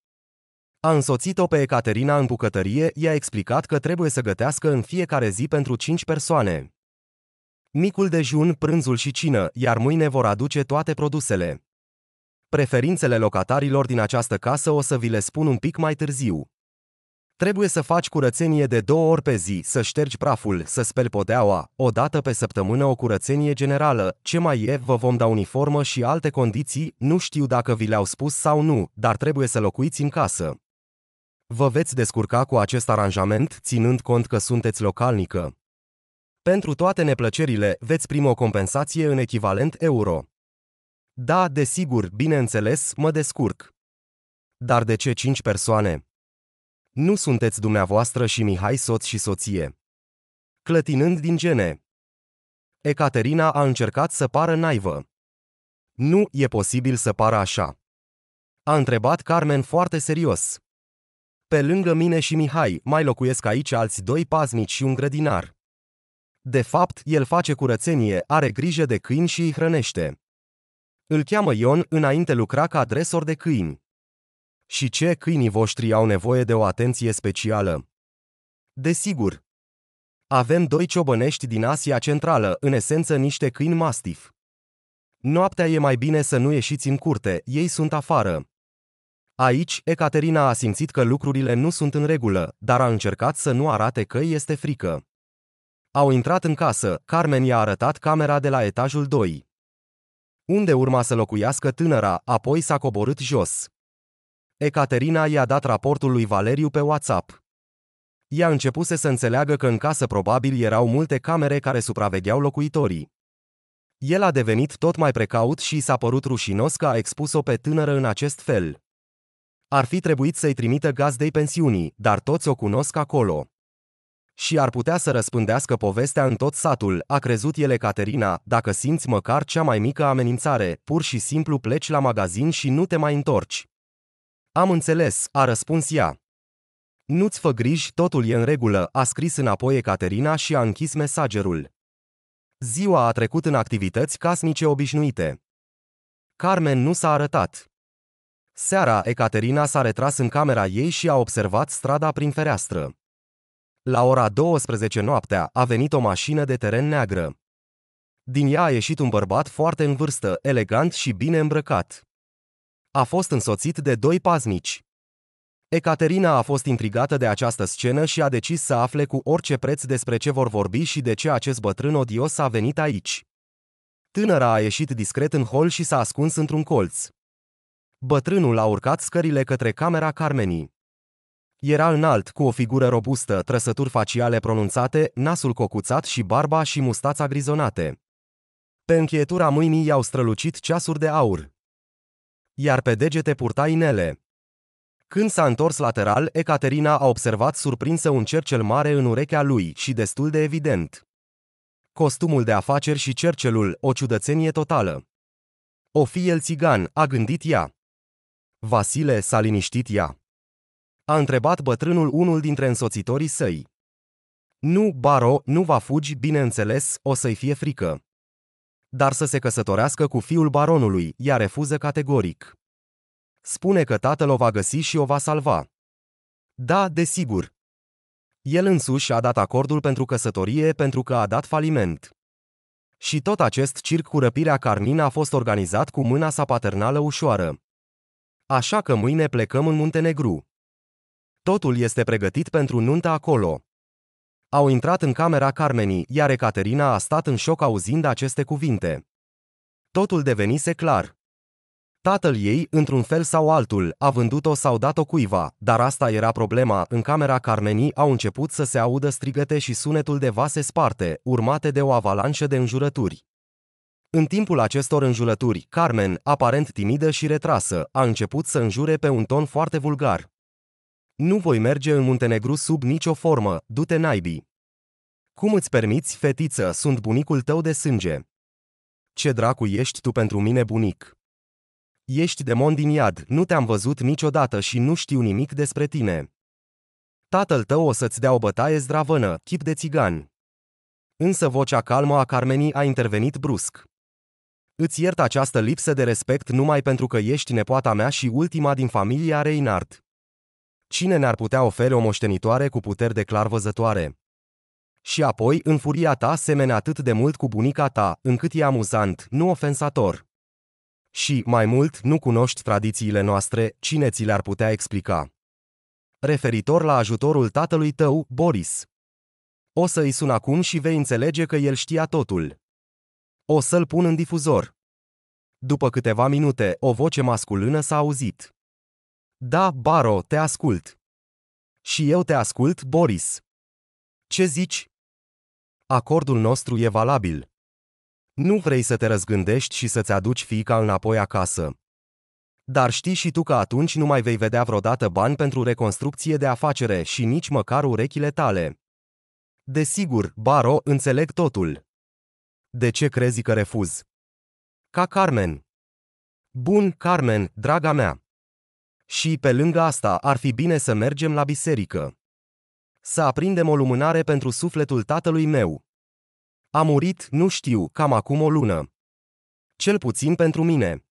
A însoțit-o pe Ecaterina în bucătărie, i-a explicat că trebuie să gătească în fiecare zi pentru cinci persoane. Micul dejun, prânzul și cină, iar mâine vor aduce toate produsele. Preferințele locatarilor din această casă o să vi le spun un pic mai târziu. Trebuie să faci curățenie de două ori pe zi, să ștergi praful, să speli podeaua, o dată pe săptămână o curățenie generală, ce mai e, vă vom da uniformă și alte condiții, nu știu dacă vi le-au spus sau nu, dar trebuie să locuiți în casă. Vă veți descurca cu acest aranjament, ținând cont că sunteți localnică. Pentru toate neplăcerile, veți primi o compensație în echivalent euro. Da, desigur, bineînțeles, mă descurc. Dar de ce cinci persoane? Nu sunteți dumneavoastră și Mihai soț și soție. Clătinând din gene. Ecaterina a încercat să pară naivă. Nu e posibil să pară așa. A întrebat Carmen foarte serios. Pe lângă mine și Mihai, mai locuiesc aici alți doi paznici și un grădinar. De fapt, el face curățenie, are grijă de câini și îi hrănește. Îl cheamă Ion înainte lucra ca adresor de câini. Și ce câinii voștri au nevoie de o atenție specială? Desigur. Avem doi ciobănești din Asia Centrală, în esență niște câini mastif. Noaptea e mai bine să nu ieșiți în curte, ei sunt afară. Aici, Ecaterina a simțit că lucrurile nu sunt în regulă, dar a încercat să nu arate că este frică. Au intrat în casă, Carmen i-a arătat camera de la etajul 2 unde urma să locuiască tânăra, apoi s-a coborât jos. Ecaterina i-a dat raportul lui Valeriu pe WhatsApp. Ea începuse să înțeleagă că în casă probabil erau multe camere care supravegheau locuitorii. El a devenit tot mai precaut și s-a părut rușinos că a expus-o pe tânără în acest fel. Ar fi trebuit să-i trimită gazdei pensiunii, dar toți o cunosc acolo. Și ar putea să răspândească povestea în tot satul, a crezut ele Caterina, dacă simți măcar cea mai mică amenințare, pur și simplu pleci la magazin și nu te mai întorci. Am înțeles, a răspuns ea. Nu-ți fă griji, totul e în regulă, a scris înapoi Caterina și a închis mesagerul. Ziua a trecut în activități casnice obișnuite. Carmen nu s-a arătat. Seara, Ecaterina s-a retras în camera ei și a observat strada prin fereastră. La ora 12 noaptea a venit o mașină de teren neagră. Din ea a ieșit un bărbat foarte în vârstă, elegant și bine îmbrăcat. A fost însoțit de doi paznici. Ecaterina a fost intrigată de această scenă și a decis să afle cu orice preț despre ce vor vorbi și de ce acest bătrân odios a venit aici. Tânăra a ieșit discret în hol și s-a ascuns într-un colț. Bătrânul a urcat scările către camera Carmenii. Era înalt, cu o figură robustă, trăsături faciale pronunțate, nasul cocuțat și barba și mustața grizonate. Pe încheietura mâinii i-au strălucit ceasuri de aur. Iar pe degete purta inele. Când s-a întors lateral, Ecaterina a observat surprinsă un cercel mare în urechea lui și destul de evident. Costumul de afaceri și cercelul, o ciudățenie totală. O fi el țigan, a gândit ea. Vasile s-a liniștit ea a întrebat bătrânul unul dintre însoțitorii săi. Nu, Baro, nu va fugi, bineînțeles, o să-i fie frică. Dar să se căsătorească cu fiul baronului, ea refuză categoric. Spune că tatăl o va găsi și o va salva. Da, desigur. El însuși a dat acordul pentru căsătorie pentru că a dat faliment. Și tot acest circ cu răpirea Carnina a fost organizat cu mâna sa paternală ușoară. Așa că mâine plecăm în Muntenegru. Totul este pregătit pentru nunta acolo. Au intrat în camera Carmenii, iar Ecaterina a stat în șoc auzind aceste cuvinte. Totul devenise clar. Tatăl ei, într-un fel sau altul, a vândut-o sau dat-o cuiva, dar asta era problema. În camera Carmenii au început să se audă strigăte și sunetul de vase sparte, urmate de o avalanșă de înjurături. În timpul acestor înjurături, Carmen, aparent timidă și retrasă, a început să înjure pe un ton foarte vulgar. Nu voi merge în Muntenegru sub nicio formă, du-te naibii. Cum îți permiți, fetiță, sunt bunicul tău de sânge. Ce dracu ești tu pentru mine, bunic? Ești demon din iad, nu te-am văzut niciodată și nu știu nimic despre tine. Tatăl tău o să-ți dea o bătaie zdravănă, chip de țigan. Însă vocea calmă a Carmenii a intervenit brusc. Îți iert această lipsă de respect numai pentru că ești nepoata mea și ultima din familia Reinhardt. Cine ne-ar putea oferi o moștenitoare cu puteri de clar văzătoare? Și apoi, în furia ta semene atât de mult cu bunica ta, încât e amuzant, nu ofensator. Și, mai mult, nu cunoști tradițiile noastre, cine ți le-ar putea explica? Referitor la ajutorul tatălui tău, Boris. O să-i sun acum și vei înțelege că el știa totul. O să-l pun în difuzor. După câteva minute, o voce masculină s-a auzit. Da, Baro, te ascult. Și eu te ascult, Boris. Ce zici? Acordul nostru e valabil. Nu vrei să te răzgândești și să-ți aduci fiica înapoi acasă. Dar știi și tu că atunci nu mai vei vedea vreodată bani pentru reconstrucție de afacere și nici măcar urechile tale. Desigur, Baro, înțeleg totul. De ce crezi că refuz? Ca Carmen. Bun, Carmen, draga mea. Și, pe lângă asta, ar fi bine să mergem la biserică. Să aprindem o lumânare pentru sufletul tatălui meu. A murit, nu știu, cam acum o lună. Cel puțin pentru mine.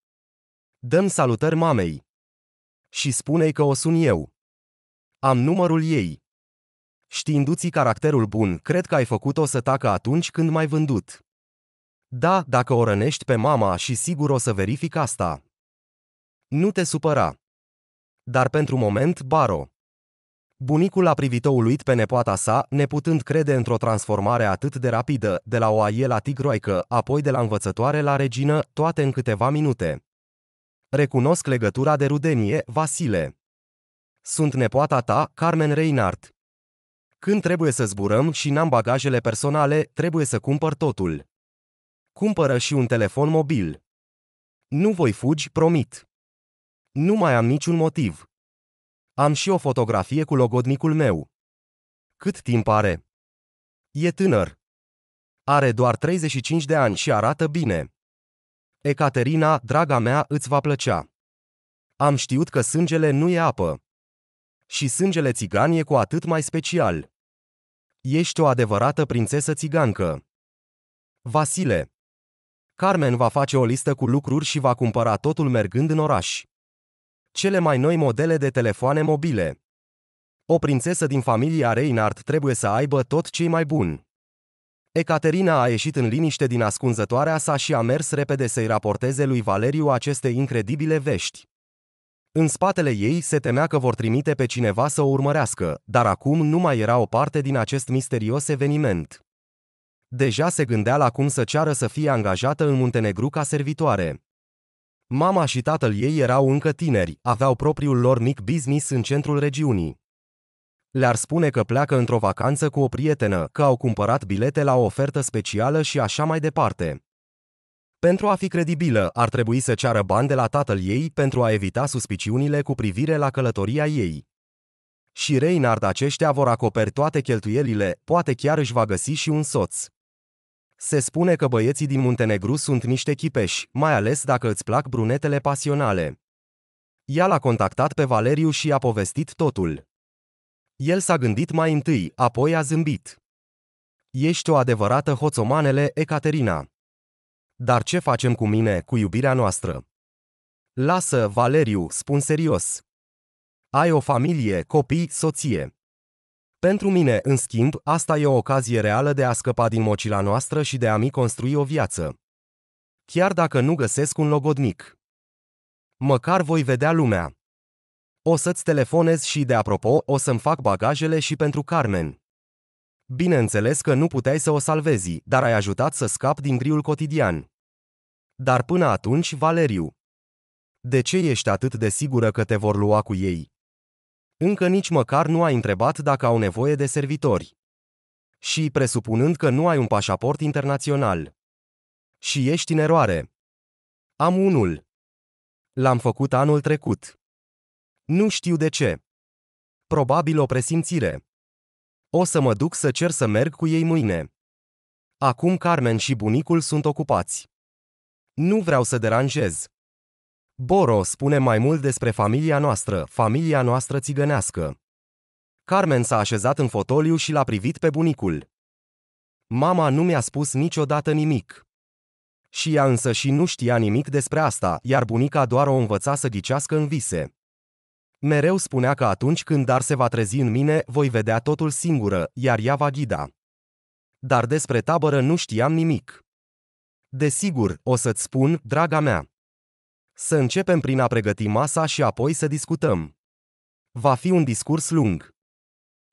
Dăm salutări mamei. Și spune-i că o sun eu. Am numărul ei. Știindu-ți caracterul bun, cred că ai făcut-o să tacă atunci când m-ai vândut. Da, dacă o rănești pe mama și sigur o să verific asta. Nu te supăra. Dar pentru moment, Baro. Bunicul a privit-o uluit pe nepoata sa, neputând crede într-o transformare atât de rapidă, de la o aie la tigroaică, apoi de la învățătoare la regină, toate în câteva minute. Recunosc legătura de rudenie, Vasile. Sunt nepoata ta, Carmen Reinhardt. Când trebuie să zburăm și n-am bagajele personale, trebuie să cumpăr totul. Cumpără și un telefon mobil. Nu voi fugi, promit. Nu mai am niciun motiv. Am și o fotografie cu logodnicul meu. Cât timp are? E tânăr. Are doar 35 de ani și arată bine. Ecaterina, draga mea, îți va plăcea. Am știut că sângele nu e apă. Și sângele țigan e cu atât mai special. Ești o adevărată prințesă țigancă. Vasile. Carmen va face o listă cu lucruri și va cumpăra totul mergând în oraș cele mai noi modele de telefoane mobile. O prințesă din familia Reinhardt trebuie să aibă tot ce mai bun. Ecaterina a ieșit în liniște din ascunzătoarea sa și a mers repede să-i raporteze lui Valeriu aceste incredibile vești. În spatele ei se temea că vor trimite pe cineva să o urmărească, dar acum nu mai era o parte din acest misterios eveniment. Deja se gândea la cum să ceară să fie angajată în Muntenegru ca servitoare. Mama și tatăl ei erau încă tineri, aveau propriul lor mic business în centrul regiunii. Le-ar spune că pleacă într-o vacanță cu o prietenă, că au cumpărat bilete la o ofertă specială și așa mai departe. Pentru a fi credibilă, ar trebui să ceară bani de la tatăl ei pentru a evita suspiciunile cu privire la călătoria ei. Și Reinhard aceștia vor acoperi toate cheltuielile, poate chiar își va găsi și un soț. Se spune că băieții din Muntenegru sunt niște chipeși, mai ales dacă îți plac brunetele pasionale. Ea l-a contactat pe Valeriu și a povestit totul. El s-a gândit mai întâi, apoi a zâmbit. Ești o adevărată hoțomanele, Ecaterina. Dar ce facem cu mine, cu iubirea noastră? Lasă, Valeriu, spun serios. Ai o familie, copii, soție. Pentru mine, în schimb, asta e o ocazie reală de a scăpa din mocila noastră și de a-mi construi o viață. Chiar dacă nu găsesc un logodnic. Măcar voi vedea lumea. O să-ți telefonez și, de apropo, o să-mi fac bagajele și pentru Carmen. Bineînțeles că nu puteai să o salvezi, dar ai ajutat să scap din griul cotidian. Dar până atunci, Valeriu. De ce ești atât de sigură că te vor lua cu ei? Încă nici măcar nu ai întrebat dacă au nevoie de servitori. Și presupunând că nu ai un pașaport internațional. Și ești în eroare. Am unul. L-am făcut anul trecut. Nu știu de ce. Probabil o presimțire. O să mă duc să cer să merg cu ei mâine. Acum Carmen și bunicul sunt ocupați. Nu vreau să deranjez. Boro spune mai mult despre familia noastră, familia noastră țigănească. Carmen s-a așezat în fotoliu și l-a privit pe bunicul. Mama nu mi-a spus niciodată nimic. Și ea însă și nu știa nimic despre asta, iar bunica doar o învăța să ghicească în vise. Mereu spunea că atunci când dar se va trezi în mine, voi vedea totul singură, iar ea va ghida. Dar despre tabără nu știam nimic. Desigur, o să-ți spun, draga mea, să începem prin a pregăti masa și apoi să discutăm. Va fi un discurs lung.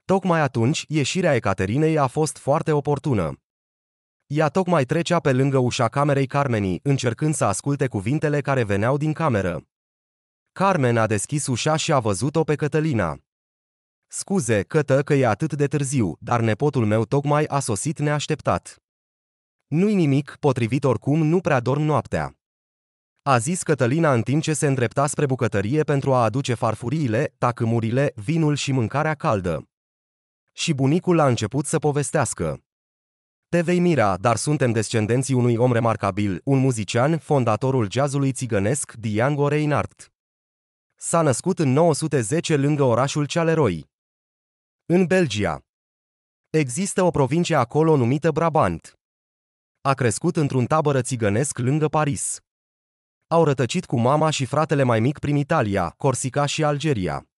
Tocmai atunci, ieșirea Ecaterinei a fost foarte oportună. Ea tocmai trecea pe lângă ușa camerei Carmenii, încercând să asculte cuvintele care veneau din cameră. Carmen a deschis ușa și a văzut-o pe Cătălina. Scuze, Cătă, că e atât de târziu, dar nepotul meu tocmai a sosit neașteptat. Nu-i nimic, potrivit oricum nu prea dorm noaptea a zis Cătălina în timp ce se îndrepta spre bucătărie pentru a aduce farfuriile, tacâmurile, vinul și mâncarea caldă. Și bunicul a început să povestească. Te vei mira, dar suntem descendenții unui om remarcabil, un muzician, fondatorul jazzului țigănesc Django Reinhardt. S-a născut în 910 lângă orașul Cealeroi. În Belgia. Există o provincie acolo numită Brabant. A crescut într-un tabără țigănesc lângă Paris au rătăcit cu mama și fratele mai mic prin Italia, Corsica și Algeria.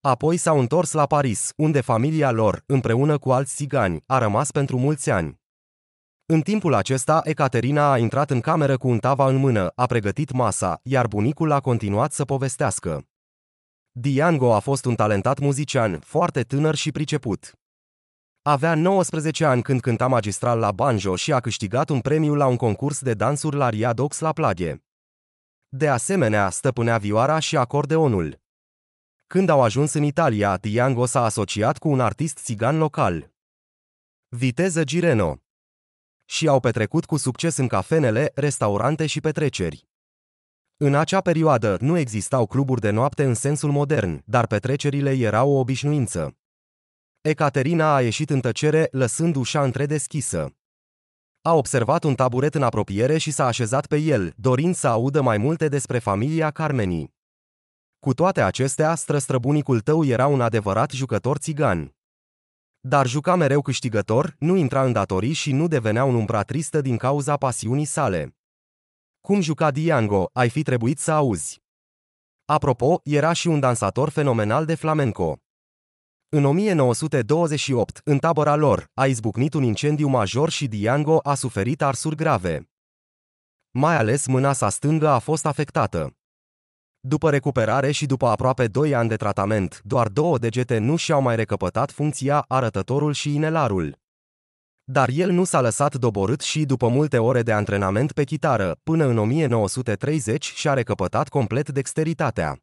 Apoi s-au întors la Paris, unde familia lor, împreună cu alți țigani, a rămas pentru mulți ani. În timpul acesta, Ecaterina a intrat în cameră cu un tava în mână, a pregătit masa, iar bunicul a continuat să povestească. Diango a fost un talentat muzician, foarte tânăr și priceput. Avea 19 ani când cânta magistral la banjo și a câștigat un premiu la un concurs de dansuri la Riadox la plage. De asemenea, stăpânea vioara și acordeonul. Când au ajuns în Italia, Tiango s-a asociat cu un artist țigan local. Viteză Gireno. Și au petrecut cu succes în cafenele, restaurante și petreceri. În acea perioadă nu existau cluburi de noapte în sensul modern, dar petrecerile erau o obișnuință. Ecaterina a ieșit în tăcere, lăsând ușa întredeschisă. A observat un taburet în apropiere și s-a așezat pe el, dorind să audă mai multe despre familia Carmeni. Cu toate acestea, străstrăbunicul tău era un adevărat jucător țigan. Dar juca mereu câștigător, nu intra în datorii și nu devenea un umbra tristă din cauza pasiunii sale. Cum juca Diango, ai fi trebuit să auzi. Apropo, era și un dansator fenomenal de flamenco. În 1928, în tabăra lor, a izbucnit un incendiu major și Diango a suferit arsuri grave. Mai ales mâna sa stângă a fost afectată. După recuperare și după aproape 2 ani de tratament, doar două degete nu și-au mai recăpătat funcția arătătorul și inelarul. Dar el nu s-a lăsat doborât și după multe ore de antrenament pe chitară, până în 1930 și-a recăpătat complet dexteritatea.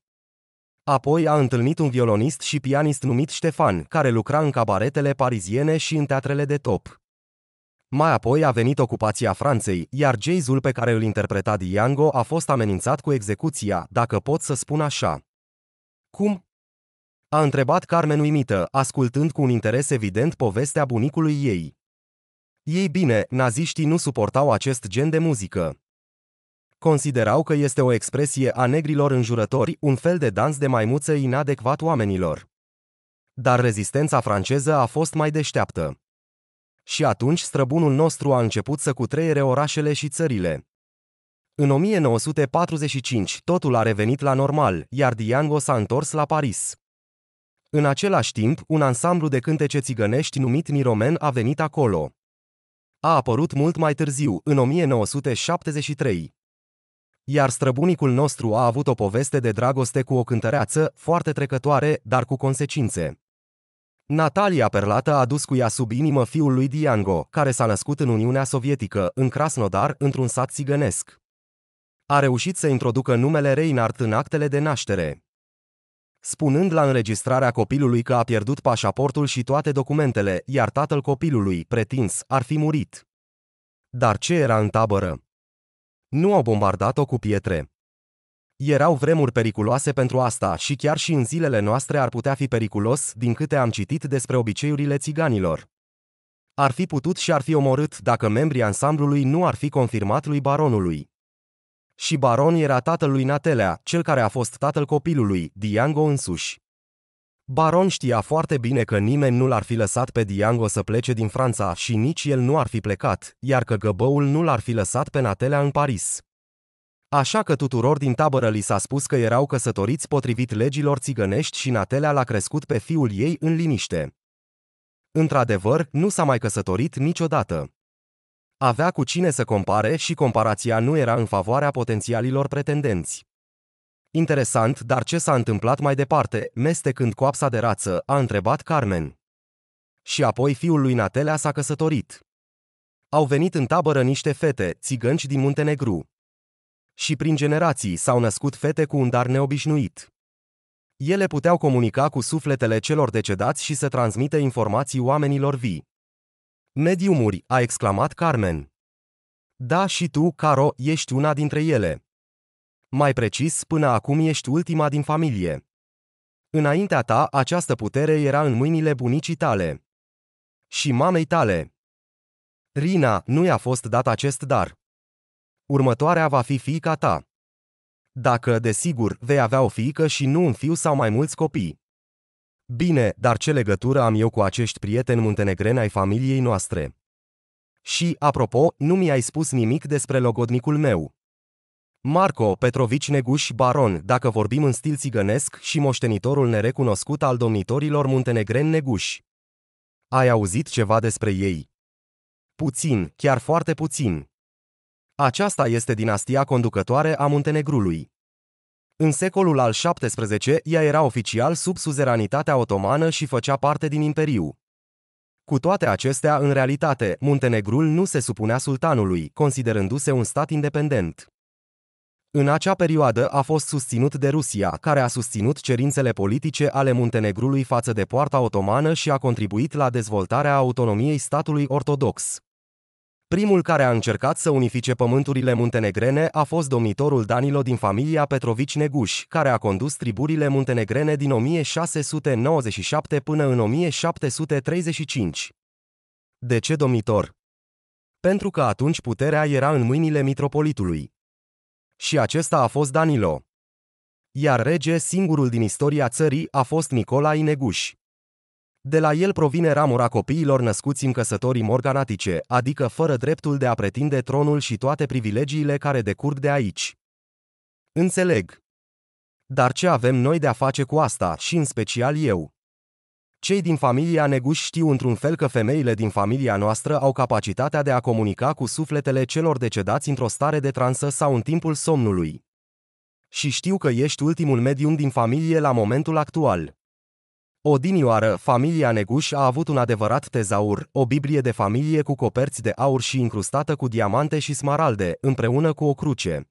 Apoi a întâlnit un violonist și pianist numit Ștefan, care lucra în cabaretele pariziene și în teatrele de top. Mai apoi a venit ocupația Franței, iar jazzul pe care îl interpreta Diango a fost amenințat cu execuția, dacă pot să spun așa. Cum? A întrebat Carmen uimită, ascultând cu un interes evident povestea bunicului ei. Ei bine, naziștii nu suportau acest gen de muzică. Considerau că este o expresie a negrilor înjurători, un fel de dans de maimuță inadecvat oamenilor. Dar rezistența franceză a fost mai deșteaptă. Și atunci străbunul nostru a început să cutreiere orașele și țările. În 1945, totul a revenit la normal, iar Diango s-a întors la Paris. În același timp, un ansamblu de cântece țigănești numit Niromen a venit acolo. A apărut mult mai târziu, în 1973. Iar străbunicul nostru a avut o poveste de dragoste cu o cântăreață, foarte trecătoare, dar cu consecințe. Natalia Perlată a dus cu ea sub inimă fiul lui Diango, care s-a născut în Uniunea Sovietică, în Krasnodar, într-un sat țigănesc. A reușit să introducă numele Reinhardt în actele de naștere. Spunând la înregistrarea copilului că a pierdut pașaportul și toate documentele, iar tatăl copilului, pretins, ar fi murit. Dar ce era în tabără? Nu au bombardat-o cu pietre. Erau vremuri periculoase pentru asta și chiar și în zilele noastre ar putea fi periculos, din câte am citit despre obiceiurile țiganilor. Ar fi putut și ar fi omorât dacă membrii ansamblului nu ar fi confirmat lui baronului. Și baron era tatăl lui Natelea, cel care a fost tatăl copilului, Diango însuși. Baron știa foarte bine că nimeni nu l-ar fi lăsat pe Diango să plece din Franța și nici el nu ar fi plecat, iar că găbăul nu l-ar fi lăsat pe Natelea în Paris. Așa că tuturor din tabără li s-a spus că erau căsătoriți potrivit legilor țigănești și Natelea l-a crescut pe fiul ei în liniște. Într-adevăr, nu s-a mai căsătorit niciodată. Avea cu cine să compare și comparația nu era în favoarea potențialilor pretendenți. Interesant, dar ce s-a întâmplat mai departe, mestecând coapsa de rață, a întrebat Carmen. Și apoi fiul lui Natelea s-a căsătorit. Au venit în tabără niște fete, țigănci din Muntenegru. Și prin generații s-au născut fete cu un dar neobișnuit. Ele puteau comunica cu sufletele celor decedați și să transmite informații oamenilor vii. Mediumuri, a exclamat Carmen. Da, și tu, Caro, ești una dintre ele. Mai precis, până acum ești ultima din familie. Înaintea ta, această putere era în mâinile bunicii tale. Și mamei tale. Rina, nu i-a fost dat acest dar. Următoarea va fi fiica ta. Dacă, desigur, vei avea o fiică și nu un fiu sau mai mulți copii. Bine, dar ce legătură am eu cu acești prieteni muntenegreni ai familiei noastre? Și, apropo, nu mi-ai spus nimic despre logodnicul meu. Marco Petrovici Neguș Baron, dacă vorbim în stil țigănesc și moștenitorul nerecunoscut al domnitorilor muntenegreni Neguș. Ai auzit ceva despre ei? Puțin, chiar foarte puțin. Aceasta este dinastia conducătoare a Muntenegrului. În secolul al XVII, ea era oficial sub suzeranitatea otomană și făcea parte din imperiu. Cu toate acestea, în realitate, Muntenegrul nu se supunea sultanului, considerându-se un stat independent. În acea perioadă a fost susținut de Rusia, care a susținut cerințele politice ale Muntenegrului față de poarta otomană și a contribuit la dezvoltarea autonomiei statului ortodox. Primul care a încercat să unifice pământurile muntenegrene a fost domnitorul Danilo din familia Petrovici Neguș, care a condus triburile muntenegrene din 1697 până în 1735. De ce domnitor? Pentru că atunci puterea era în mâinile mitropolitului. Și acesta a fost Danilo. Iar rege singurul din istoria țării a fost Nicolae Neguș. De la el provine ramura copiilor născuți în căsătorii morganatice, adică fără dreptul de a pretinde tronul și toate privilegiile care decurg de aici. Înțeleg. Dar ce avem noi de a face cu asta, și în special eu? Cei din familia Neguș știu într-un fel că femeile din familia noastră au capacitatea de a comunica cu sufletele celor decedați într-o stare de transă sau în timpul somnului. Și știu că ești ultimul medium din familie la momentul actual. Odinioară, familia Neguș a avut un adevărat tezaur, o Biblie de familie cu coperți de aur și incrustată cu diamante și smaralde, împreună cu o cruce.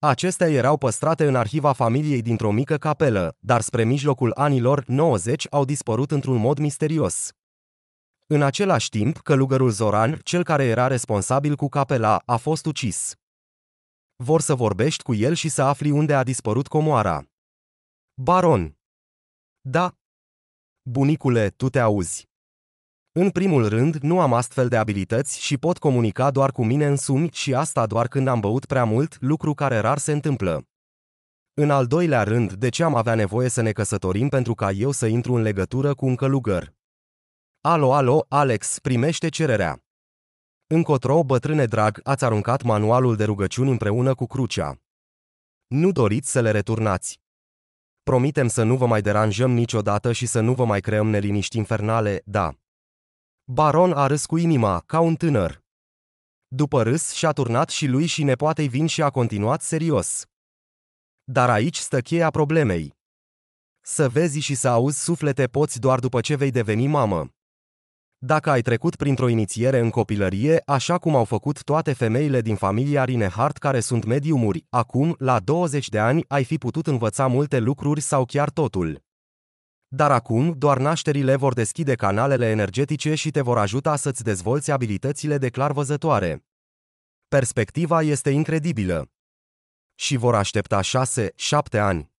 Acestea erau păstrate în arhiva familiei dintr-o mică capelă, dar spre mijlocul anilor 90 au dispărut într-un mod misterios. În același timp, călugărul Zoran, cel care era responsabil cu capela, a fost ucis. Vor să vorbești cu el și să afli unde a dispărut comoara. Baron. Da. Bunicule, tu te auzi. În primul rând, nu am astfel de abilități și pot comunica doar cu mine însumi și asta doar când am băut prea mult, lucru care rar se întâmplă. În al doilea rând, de ce am avea nevoie să ne căsătorim pentru ca eu să intru în legătură cu un călugăr? Alo, alo, Alex, primește cererea. Încotro, bătrâne drag, ați aruncat manualul de rugăciuni împreună cu crucea. Nu doriți să le returnați. Promitem să nu vă mai deranjăm niciodată și să nu vă mai creăm neliniști infernale, da. Baron a râs cu inima, ca un tânăr. După râs și-a turnat și lui și nepoatei vin și a continuat serios. Dar aici stă cheia problemei. Să vezi și să auzi suflete poți doar după ce vei deveni mamă. Dacă ai trecut printr-o inițiere în copilărie, așa cum au făcut toate femeile din familia Rinehart care sunt mediumuri, acum, la 20 de ani, ai fi putut învăța multe lucruri sau chiar totul. Dar acum, doar nașterile vor deschide canalele energetice și te vor ajuta să-ți dezvolți abilitățile de clarvăzătoare. Perspectiva este incredibilă. Și vor aștepta șase, șapte ani.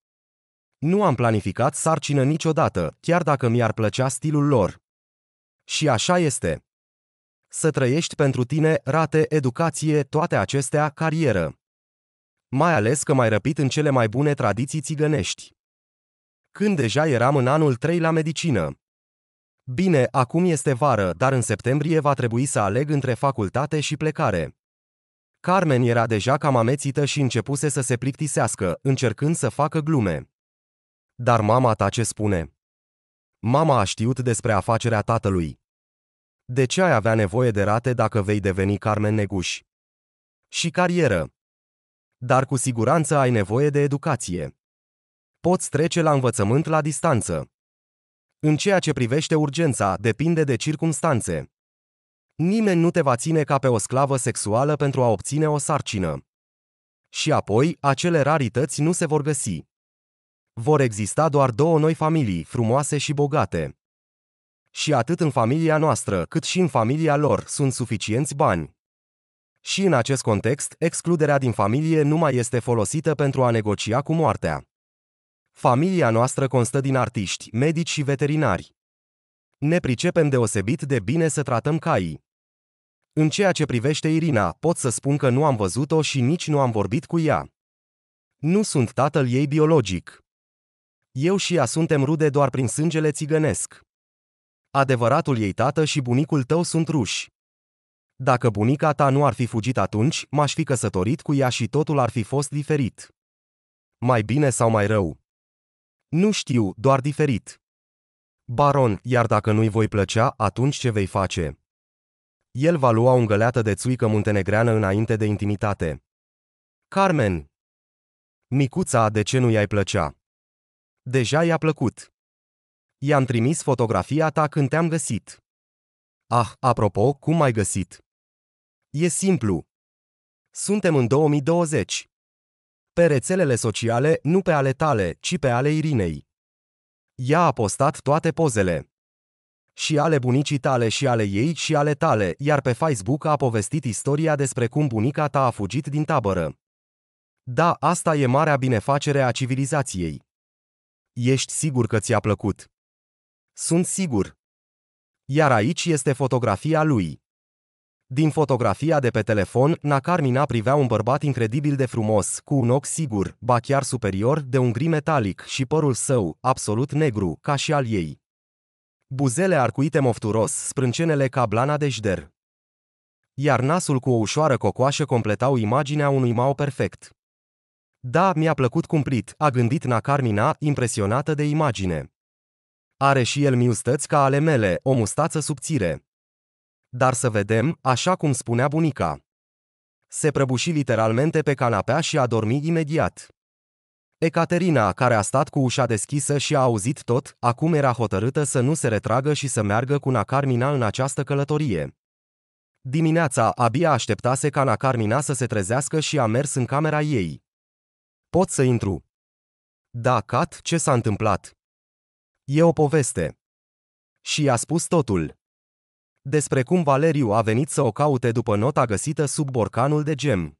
Nu am planificat sarcină niciodată, chiar dacă mi-ar plăcea stilul lor. Și așa este. Să trăiești pentru tine, rate, educație, toate acestea, carieră. Mai ales că mai răpit în cele mai bune tradiții țigănești când deja eram în anul 3 la medicină. Bine, acum este vară, dar în septembrie va trebui să aleg între facultate și plecare. Carmen era deja cam amețită și începuse să se plictisească, încercând să facă glume. Dar mama ta ce spune? Mama a știut despre afacerea tatălui. De ce ai avea nevoie de rate dacă vei deveni Carmen Neguș? Și carieră. Dar cu siguranță ai nevoie de educație poți trece la învățământ la distanță. În ceea ce privește urgența, depinde de circumstanțe. Nimeni nu te va ține ca pe o sclavă sexuală pentru a obține o sarcină. Și apoi, acele rarități nu se vor găsi. Vor exista doar două noi familii, frumoase și bogate. Și atât în familia noastră, cât și în familia lor, sunt suficienți bani. Și în acest context, excluderea din familie nu mai este folosită pentru a negocia cu moartea. Familia noastră constă din artiști, medici și veterinari. Ne pricepem deosebit de bine să tratăm caii. În ceea ce privește Irina, pot să spun că nu am văzut-o și nici nu am vorbit cu ea. Nu sunt tatăl ei biologic. Eu și ea suntem rude doar prin sângele țigănesc. Adevăratul ei tată și bunicul tău sunt ruși. Dacă bunica ta nu ar fi fugit atunci, m-aș fi căsătorit cu ea și totul ar fi fost diferit. Mai bine sau mai rău, nu știu, doar diferit. Baron, iar dacă nu-i voi plăcea, atunci ce vei face? El va lua o găleată de țuică muntenegreană înainte de intimitate. Carmen. Micuța, de ce nu i-ai plăcea? Deja i-a plăcut. I-am trimis fotografia ta când te-am găsit. Ah, apropo, cum ai găsit? E simplu. Suntem în 2020 pe rețelele sociale, nu pe ale tale, ci pe ale Irinei. Ea a postat toate pozele. Și ale bunicii tale și ale ei și ale tale, iar pe Facebook a povestit istoria despre cum bunica ta a fugit din tabără. Da, asta e marea binefacere a civilizației. Ești sigur că ți-a plăcut? Sunt sigur. Iar aici este fotografia lui. Din fotografia de pe telefon, Nakarmina privea un bărbat incredibil de frumos, cu un ochi sigur, bachiar superior, de un gri metalic și părul său, absolut negru, ca și al ei. Buzele arcuite mofturos, sprâncenele ca blana de jder. Iar nasul cu o ușoară cocoașă completau imaginea unui mau perfect. Da, mi-a plăcut cumplit, a gândit Nakarmina, impresionată de imagine. Are și el miustăți ca ale mele, o mustață subțire, dar să vedem, așa cum spunea bunica. Se prăbuși literalmente pe canapea și a dormit imediat. Ecaterina, care a stat cu ușa deschisă și a auzit tot, acum era hotărâtă să nu se retragă și să meargă cu Nacarmina în această călătorie. Dimineața, abia așteptase ca Nacarmina să se trezească și a mers în camera ei. Pot să intru? Da, Cat, ce s-a întâmplat? E o poveste. Și i-a spus totul despre cum Valeriu a venit să o caute după nota găsită sub borcanul de gem.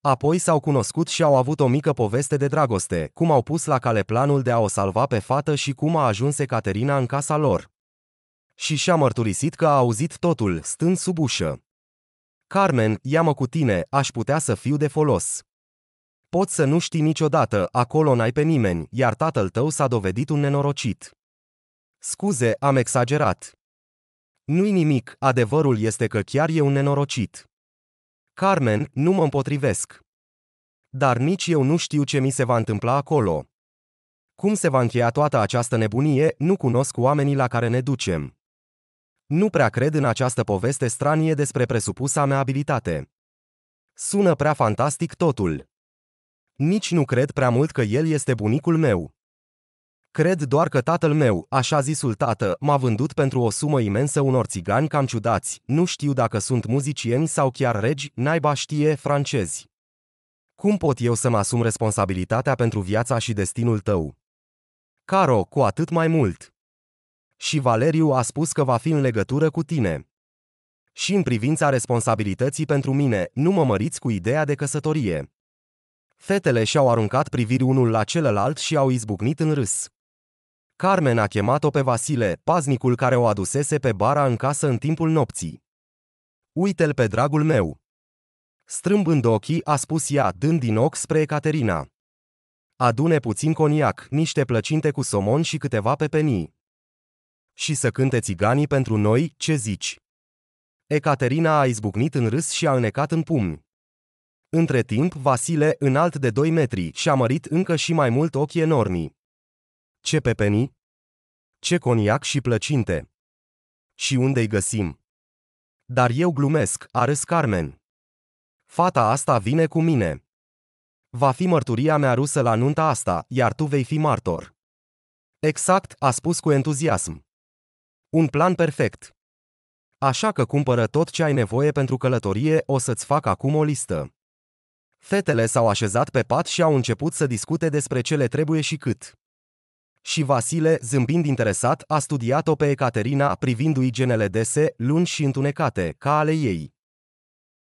Apoi s-au cunoscut și au avut o mică poveste de dragoste, cum au pus la cale planul de a o salva pe fată și cum a ajuns Caterina în casa lor. Și și-a mărturisit că a auzit totul, stând sub ușă. Carmen, ia-mă cu tine, aș putea să fiu de folos. Pot să nu știi niciodată, acolo n-ai pe nimeni, iar tatăl tău s-a dovedit un nenorocit. Scuze, am exagerat. Nu-i nimic, adevărul este că chiar e un nenorocit. Carmen, nu mă împotrivesc. Dar nici eu nu știu ce mi se va întâmpla acolo. Cum se va încheia toată această nebunie, nu cunosc oamenii la care ne ducem. Nu prea cred în această poveste stranie despre presupusa mea abilitate. Sună prea fantastic totul. Nici nu cred prea mult că el este bunicul meu. Cred doar că tatăl meu, așa zisul tată, m-a vândut pentru o sumă imensă unor țigani cam ciudați, nu știu dacă sunt muzicieni sau chiar regi, naiba știe, francezi. Cum pot eu să-mi asum responsabilitatea pentru viața și destinul tău? Caro, cu atât mai mult. Și Valeriu a spus că va fi în legătură cu tine. Și în privința responsabilității pentru mine, nu mă măriți cu ideea de căsătorie. Fetele și-au aruncat priviri unul la celălalt și au izbucnit în râs. Carmen a chemat-o pe Vasile, paznicul care o adusese pe bara în casă în timpul nopții. Uite-l pe dragul meu! Strâmbând ochii, a spus ea, dând din ochi spre Caterina. Adune puțin coniac, niște plăcinte cu somon și câteva pepenii. Și să cânte țiganii pentru noi, ce zici? Ecaterina a izbucnit în râs și a înecat în pumni. Între timp, Vasile, înalt de 2 metri, și-a mărit încă și mai mult ochii enormi. Ce pepeni? Ce coniac și plăcinte? Și unde-i găsim? Dar eu glumesc, a râs Carmen. Fata asta vine cu mine. Va fi mărturia mea rusă la nunta asta, iar tu vei fi martor. Exact, a spus cu entuziasm. Un plan perfect. Așa că cumpără tot ce ai nevoie pentru călătorie, o să-ți fac acum o listă. Fetele s-au așezat pe pat și au început să discute despre ce le trebuie și cât și Vasile, zâmbind interesat, a studiat-o pe Ecaterina privindu-i genele dese, lungi și întunecate, ca ale ei.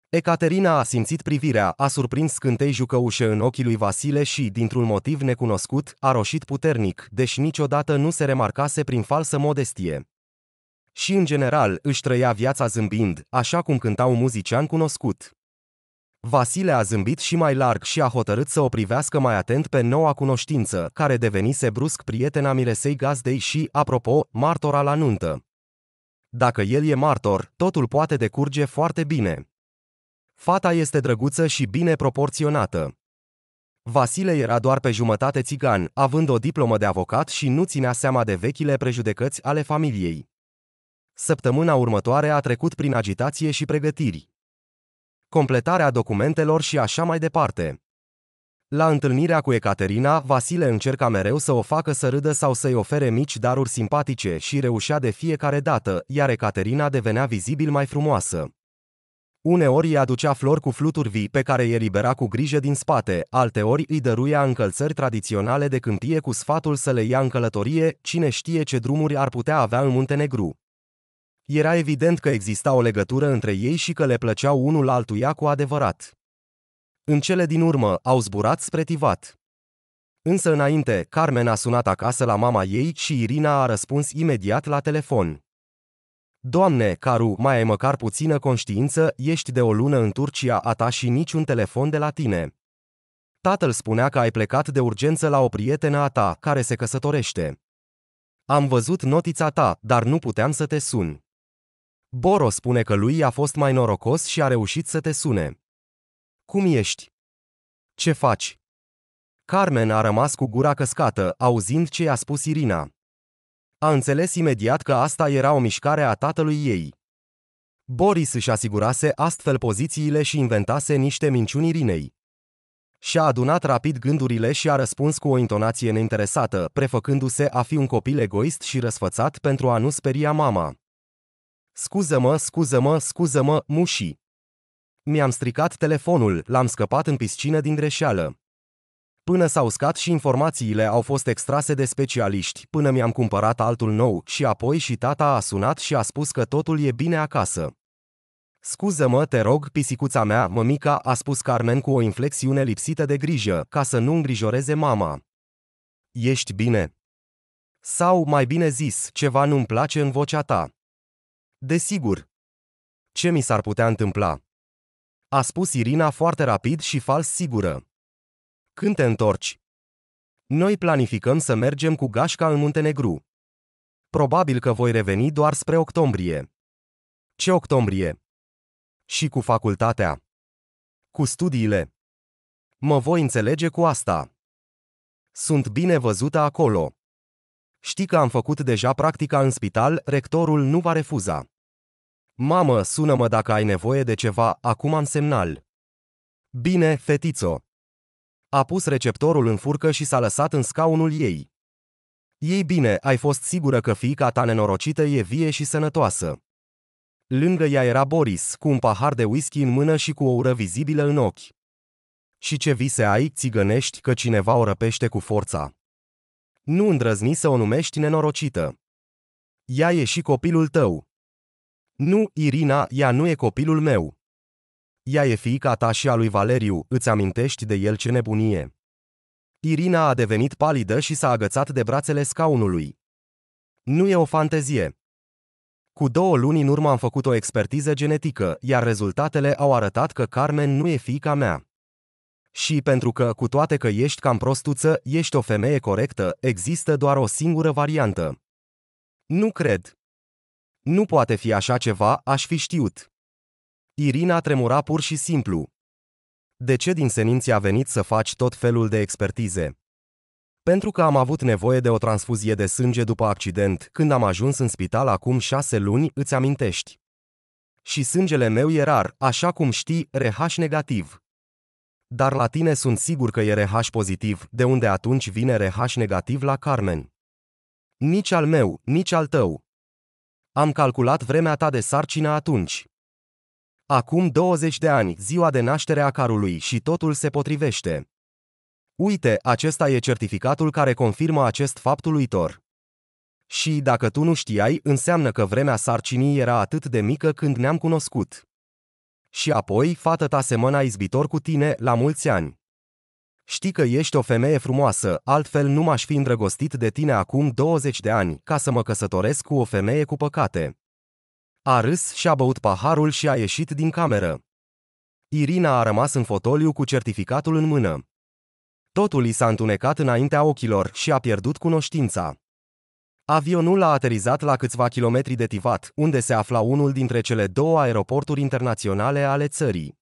Ecaterina a simțit privirea, a surprins scântei jucăușe în ochii lui Vasile și, dintr-un motiv necunoscut, a roșit puternic, deși niciodată nu se remarcase prin falsă modestie. Și, în general, își trăia viața zâmbind, așa cum cânta un muzician cunoscut. Vasile a zâmbit și mai larg și a hotărât să o privească mai atent pe noua cunoștință, care devenise brusc prietena Miresei Gazdei și, apropo, martora la nuntă. Dacă el e martor, totul poate decurge foarte bine. Fata este drăguță și bine proporționată. Vasile era doar pe jumătate țigan, având o diplomă de avocat și nu ținea seama de vechile prejudecăți ale familiei. Săptămâna următoare a trecut prin agitație și pregătiri completarea documentelor și așa mai departe. La întâlnirea cu Ecaterina, Vasile încerca mereu să o facă să râdă sau să-i ofere mici daruri simpatice și reușea de fiecare dată, iar Ecaterina devenea vizibil mai frumoasă. Uneori îi aducea flori cu fluturi vii pe care îi elibera cu grijă din spate, alteori îi dăruia încălțări tradiționale de câmpie cu sfatul să le ia în călătorie, cine știe ce drumuri ar putea avea în Muntenegru. Era evident că exista o legătură între ei și că le plăceau unul altuia cu adevărat. În cele din urmă, au zburat spre Tivat. Însă înainte, Carmen a sunat acasă la mama ei și Irina a răspuns imediat la telefon. Doamne, Caru, mai ai măcar puțină conștiință, ești de o lună în Turcia a ta și niciun telefon de la tine. Tatăl spunea că ai plecat de urgență la o prietenă a ta, care se căsătorește. Am văzut notița ta, dar nu puteam să te sun. Boro spune că lui a fost mai norocos și a reușit să te sune. Cum ești? Ce faci? Carmen a rămas cu gura căscată, auzind ce i-a spus Irina. A înțeles imediat că asta era o mișcare a tatălui ei. Boris își asigurase astfel pozițiile și inventase niște minciuni Irinei. Și-a adunat rapid gândurile și a răspuns cu o intonație neinteresată, prefăcându-se a fi un copil egoist și răsfățat pentru a nu speria mama. Scuză-mă, scuză-mă, scuză-mă, mușii. Mi-am stricat telefonul, l-am scăpat în piscină din greșeală. Până s au uscat și informațiile au fost extrase de specialiști, până mi-am cumpărat altul nou și apoi și tata a sunat și a spus că totul e bine acasă. Scuză-mă, te rog, pisicuța mea, mămica, a spus Carmen cu o inflexiune lipsită de grijă, ca să nu îngrijoreze mama. Ești bine? Sau, mai bine zis, ceva nu-mi place în vocea ta. Desigur. Ce mi s-ar putea întâmpla? A spus Irina foarte rapid și fals sigură. Când te întorci? Noi planificăm să mergem cu gașca în Muntenegru. Probabil că voi reveni doar spre octombrie. Ce octombrie? Și cu facultatea. Cu studiile. Mă voi înțelege cu asta. Sunt bine văzută acolo. Știi că am făcut deja practica în spital, rectorul nu va refuza. Mamă, sună-mă dacă ai nevoie de ceva, acum am semnal. Bine, fetițo. A pus receptorul în furcă și s-a lăsat în scaunul ei. Ei bine, ai fost sigură că fiica ta nenorocită e vie și sănătoasă. Lângă ea era Boris, cu un pahar de whisky în mână și cu o ură vizibilă în ochi. Și ce vise ai, țigănești, că cineva o răpește cu forța. Nu îndrăzni să o numești nenorocită. Ea e și copilul tău. Nu, Irina, ea nu e copilul meu. Ea e fiica ta și a lui Valeriu, îți amintești de el ce nebunie. Irina a devenit palidă și s-a agățat de brațele scaunului. Nu e o fantezie. Cu două luni în urmă am făcut o expertiză genetică, iar rezultatele au arătat că Carmen nu e fiica mea. Și pentru că, cu toate că ești cam prostuță, ești o femeie corectă, există doar o singură variantă. Nu cred. Nu poate fi așa ceva, aș fi știut. Irina tremura pur și simplu. De ce din seninți a venit să faci tot felul de expertize? Pentru că am avut nevoie de o transfuzie de sânge după accident, când am ajuns în spital acum șase luni, îți amintești. Și sângele meu e rar, așa cum știi, RH negativ dar la tine sunt sigur că e RH pozitiv, de unde atunci vine RH negativ la Carmen. Nici al meu, nici al tău. Am calculat vremea ta de sarcină atunci. Acum 20 de ani, ziua de naștere a carului și totul se potrivește. Uite, acesta e certificatul care confirmă acest fapt uitor. Și dacă tu nu știai, înseamnă că vremea sarcinii era atât de mică când ne-am cunoscut. Și apoi, fată ta semăna izbitor cu tine, la mulți ani. Știi că ești o femeie frumoasă, altfel nu m-aș fi îndrăgostit de tine acum 20 de ani, ca să mă căsătoresc cu o femeie cu păcate. A râs și a băut paharul și a ieșit din cameră. Irina a rămas în fotoliu cu certificatul în mână. Totul i s-a întunecat înaintea ochilor și a pierdut cunoștința. Avionul a aterizat la câțiva kilometri de Tivat, unde se afla unul dintre cele două aeroporturi internaționale ale țării.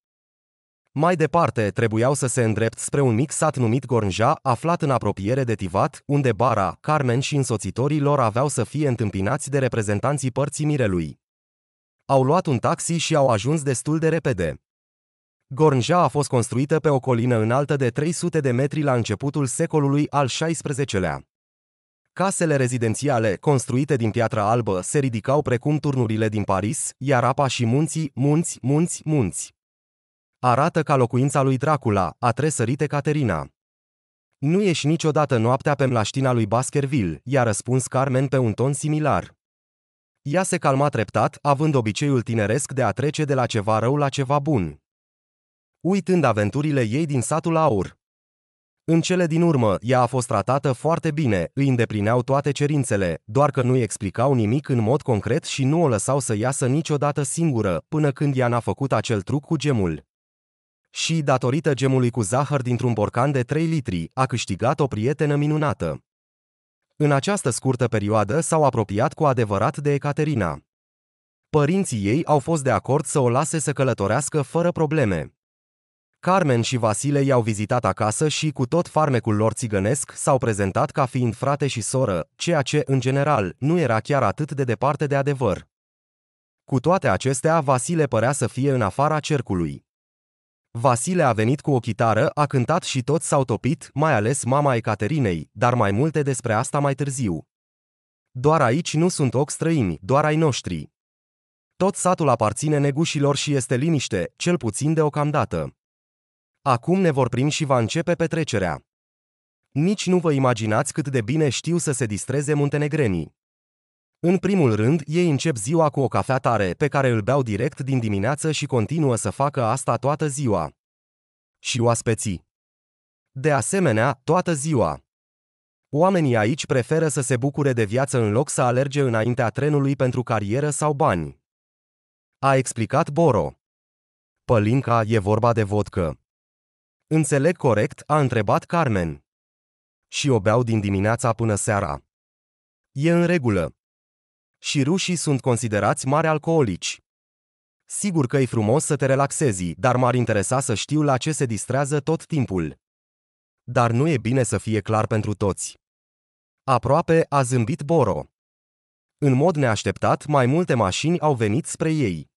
Mai departe, trebuiau să se îndrept spre un mic sat numit Gornja, aflat în apropiere de Tivat, unde Bara, Carmen și însoțitorii lor aveau să fie întâmpinați de reprezentanții părții Mirelui. Au luat un taxi și au ajuns destul de repede. Gornja a fost construită pe o colină înaltă de 300 de metri la începutul secolului al XVI-lea. Casele rezidențiale, construite din piatra albă, se ridicau precum turnurile din Paris, iar apa și munții, munți, munți, munți. Arată ca locuința lui Dracula, a tresărite Caterina. Nu ieși niciodată noaptea pe mlaștina lui Baskerville, i-a răspuns Carmen pe un ton similar. Ea se calma treptat, având obiceiul tineresc de a trece de la ceva rău la ceva bun. Uitând aventurile ei din satul aur. În cele din urmă, ea a fost tratată foarte bine, îi îndeplineau toate cerințele, doar că nu îi explicau nimic în mod concret și nu o lăsau să iasă niciodată singură, până când ea n-a făcut acel truc cu gemul și, datorită gemului cu zahăr dintr-un borcan de 3 litri, a câștigat o prietenă minunată. În această scurtă perioadă s-au apropiat cu adevărat de Ecaterina. Părinții ei au fost de acord să o lase să călătorească fără probleme. Carmen și Vasile i-au vizitat acasă și, cu tot farmecul lor țigănesc, s-au prezentat ca fiind frate și soră, ceea ce, în general, nu era chiar atât de departe de adevăr. Cu toate acestea, Vasile părea să fie în afara cercului. Vasile a venit cu o chitară, a cântat și toți s-au topit, mai ales mama Ecaterinei, dar mai multe despre asta mai târziu. Doar aici nu sunt ochi străini, doar ai noștri. Tot satul aparține negușilor și este liniște, cel puțin deocamdată. Acum ne vor primi și va începe petrecerea. Nici nu vă imaginați cât de bine știu să se distreze muntenegrenii. În primul rând, ei încep ziua cu o cafea tare, pe care îl beau direct din dimineață și continuă să facă asta toată ziua. Și oaspeții. De asemenea, toată ziua. Oamenii aici preferă să se bucure de viață în loc să alerge înaintea trenului pentru carieră sau bani. A explicat Boro. Pălinca e vorba de vodcă. Înțeleg corect, a întrebat Carmen. Și o beau din dimineața până seara. E în regulă și rușii sunt considerați mari alcoolici. Sigur că e frumos să te relaxezi, dar m-ar interesa să știu la ce se distrează tot timpul. Dar nu e bine să fie clar pentru toți. Aproape a zâmbit Boro. În mod neașteptat, mai multe mașini au venit spre ei.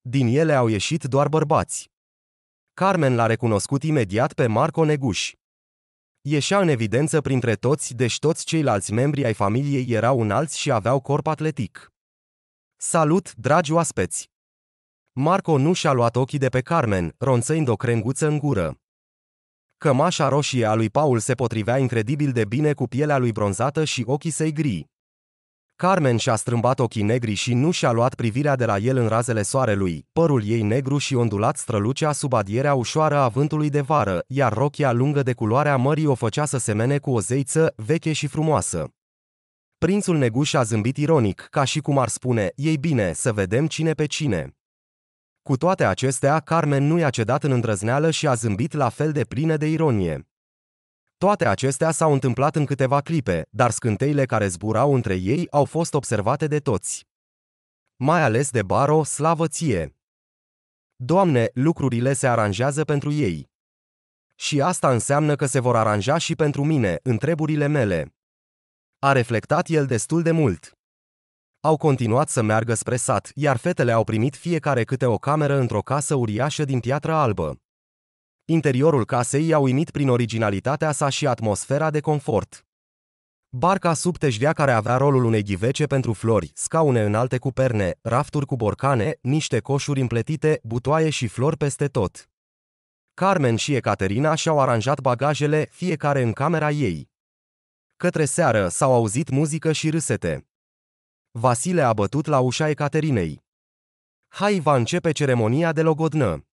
Din ele au ieșit doar bărbați. Carmen l-a recunoscut imediat pe Marco Neguș. Ieșea în evidență printre toți, deși toți ceilalți membri ai familiei erau înalți și aveau corp atletic. Salut, dragi oaspeți! Marco nu și-a luat ochii de pe Carmen, ronțăind o crenguță în gură. Cămașa roșie a lui Paul se potrivea incredibil de bine cu pielea lui bronzată și ochii săi gri. Carmen și-a strâmbat ochii negri și nu și-a luat privirea de la el în razele soarelui. Părul ei negru și ondulat strălucea sub adierea ușoară a vântului de vară, iar rochia lungă de culoarea mării o făcea să semene cu o zeiță veche și frumoasă. Prințul Neguș a zâmbit ironic, ca și cum ar spune, ei bine, să vedem cine pe cine. Cu toate acestea, Carmen nu i-a cedat în îndrăzneală și a zâmbit la fel de plină de ironie. Toate acestea s-au întâmplat în câteva clipe, dar scânteile care zburau între ei au fost observate de toți. Mai ales de Baro, slavă ție! Doamne, lucrurile se aranjează pentru ei. Și asta înseamnă că se vor aranja și pentru mine, întreburile mele. A reflectat el destul de mult. Au continuat să meargă spre sat, iar fetele au primit fiecare câte o cameră într-o casă uriașă din piatră albă. Interiorul casei i-a uimit prin originalitatea sa și atmosfera de confort. Barca subtejdea care avea rolul unei ghivece pentru flori, scaune înalte cu perne, rafturi cu borcane, niște coșuri împletite, butoaie și flori peste tot. Carmen și Ecaterina și-au aranjat bagajele, fiecare în camera ei. Către seară s-au auzit muzică și râsete. Vasile a bătut la ușa Ecaterinei. Hai va începe ceremonia de logodnă.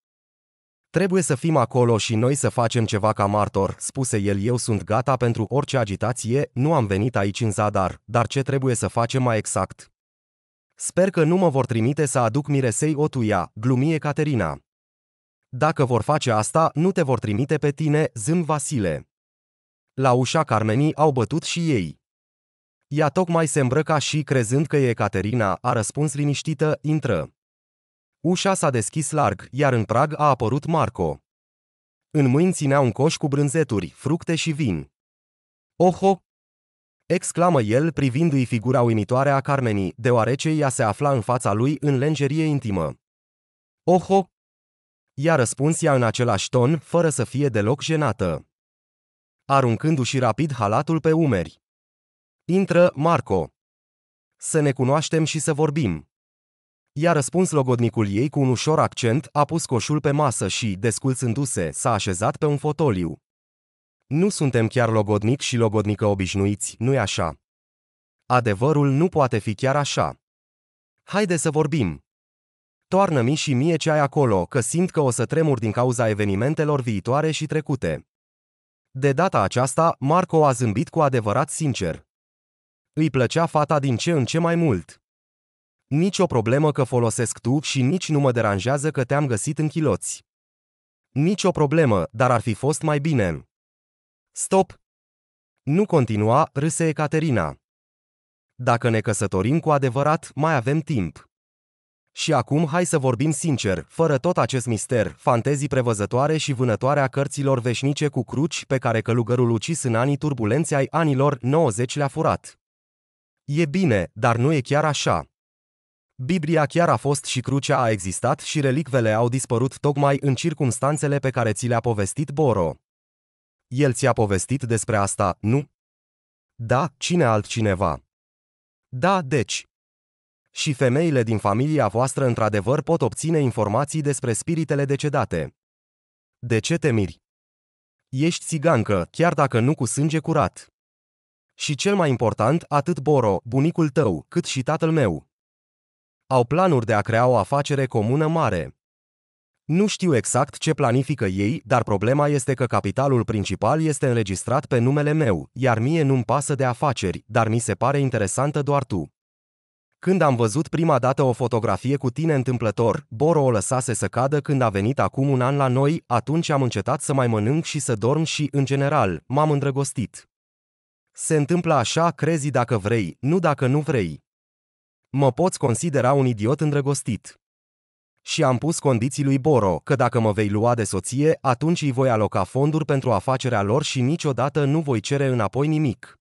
Trebuie să fim acolo și noi să facem ceva ca martor, spuse el eu sunt gata pentru orice agitație, nu am venit aici în zadar, dar ce trebuie să facem mai exact? Sper că nu mă vor trimite să aduc miresei Otuia, glumie Caterina. Dacă vor face asta, nu te vor trimite pe tine, zâm Vasile. La ușa Carmenii au bătut și ei. Ea tocmai se îmbrăca și, crezând că e Caterina, a răspuns liniștită, intră. Ușa s-a deschis larg, iar în prag a apărut Marco. În mâini ținea un coș cu brânzeturi, fructe și vin. Oho! exclamă el privindu-i figura uimitoare a Carmenii, deoarece ea se afla în fața lui în lenjerie intimă. Oho! i-a răspuns ea în același ton, fără să fie deloc jenată. Aruncându-și rapid halatul pe umeri. Intră, Marco. Să ne cunoaștem și să vorbim. I-a răspuns logodnicul ei cu un ușor accent, a pus coșul pe masă și, desculțându-se, s-a așezat pe un fotoliu. Nu suntem chiar logodnic și logodnică obișnuiți, nu-i așa? Adevărul nu poate fi chiar așa. Haide să vorbim. Toarnă-mi și mie ce ai acolo, că simt că o să tremur din cauza evenimentelor viitoare și trecute. De data aceasta, Marco a zâmbit cu adevărat sincer. Îi plăcea fata din ce în ce mai mult. Nici o problemă că folosesc tu și nici nu mă deranjează că te-am găsit în chiloți. Nici o problemă, dar ar fi fost mai bine. Stop! Nu continua, râse Ecaterina. Dacă ne căsătorim cu adevărat, mai avem timp. Și acum hai să vorbim sincer, fără tot acest mister, fantezii prevăzătoare și vânătoarea cărților veșnice cu cruci pe care călugărul ucis în anii turbulenței ai anilor 90 le-a furat. E bine, dar nu e chiar așa. Biblia chiar a fost și crucea a existat și relicvele au dispărut tocmai în circumstanțele pe care ți le-a povestit Boro. El ți-a povestit despre asta, nu? Da, cine altcineva? Da, deci. Și femeile din familia voastră într-adevăr pot obține informații despre spiritele decedate. De ce te miri? Ești țigancă, chiar dacă nu cu sânge curat. Și cel mai important, atât Boro, bunicul tău, cât și tatăl meu, au planuri de a crea o afacere comună mare. Nu știu exact ce planifică ei, dar problema este că capitalul principal este înregistrat pe numele meu, iar mie nu-mi pasă de afaceri, dar mi se pare interesantă doar tu. Când am văzut prima dată o fotografie cu tine întâmplător, Boro o lăsase să cadă când a venit acum un an la noi, atunci am încetat să mai mănânc și să dorm și, în general, m-am îndrăgostit. Se întâmplă așa, crezi dacă vrei, nu dacă nu vrei. Mă poți considera un idiot îndrăgostit. Și am pus condiții lui Boro că dacă mă vei lua de soție, atunci îi voi aloca fonduri pentru afacerea lor și niciodată nu voi cere înapoi nimic.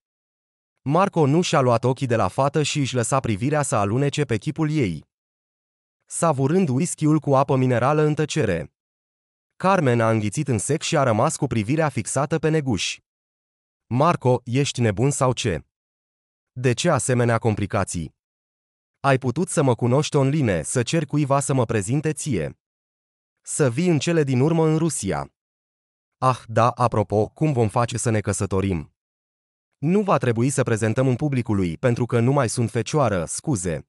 Marco nu și-a luat ochii de la fată și își lăsa privirea să alunece pe chipul ei. Savurând whisky-ul cu apă minerală în tăcere. Carmen a înghițit în sec și a rămas cu privirea fixată pe neguș. Marco, ești nebun sau ce? De ce asemenea complicații? Ai putut să mă cunoști online, să cer cuiva să mă prezinte ție. Să vii în cele din urmă în Rusia. Ah, da, apropo, cum vom face să ne căsătorim? Nu va trebui să prezentăm în publicului, pentru că nu mai sunt fecioară, scuze.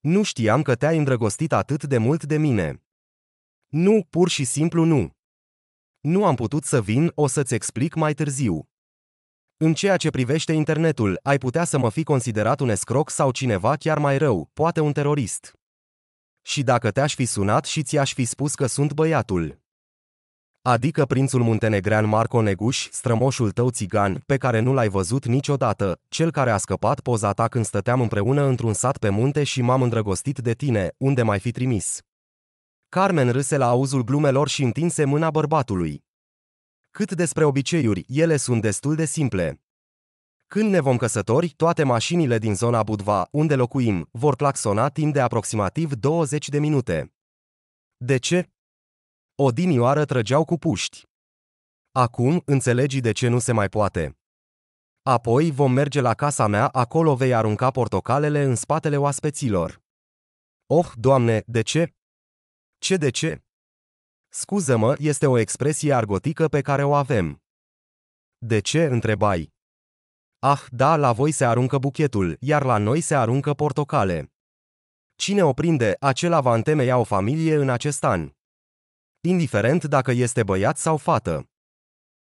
Nu știam că te-ai îndrăgostit atât de mult de mine. Nu, pur și simplu nu. Nu am putut să vin, o să-ți explic mai târziu. În ceea ce privește internetul, ai putea să mă fi considerat un escroc sau cineva chiar mai rău, poate un terorist. Și dacă te-aș fi sunat și ți-aș fi spus că sunt băiatul. Adică prințul muntenegrean Marco Neguș, strămoșul tău țigan, pe care nu l-ai văzut niciodată, cel care a scăpat poza ta când stăteam împreună într-un sat pe munte și m-am îndrăgostit de tine, unde mai fi trimis. Carmen râse la auzul glumelor și întinse mâna bărbatului. Cât despre obiceiuri, ele sunt destul de simple. Când ne vom căsători, toate mașinile din zona Budva, unde locuim, vor claxona timp de aproximativ 20 de minute. De ce? Odinioară trăgeau cu puști. Acum înțelegi de ce nu se mai poate. Apoi vom merge la casa mea, acolo vei arunca portocalele în spatele oaspeților. Oh, Doamne, de ce? Ce de ce? Scuză-mă este o expresie argotică pe care o avem. De ce întrebai? Ah, da, la voi se aruncă buchetul, iar la noi se aruncă portocale. Cine o prinde, acela va întemeia o familie în acest an. Indiferent dacă este băiat sau fată.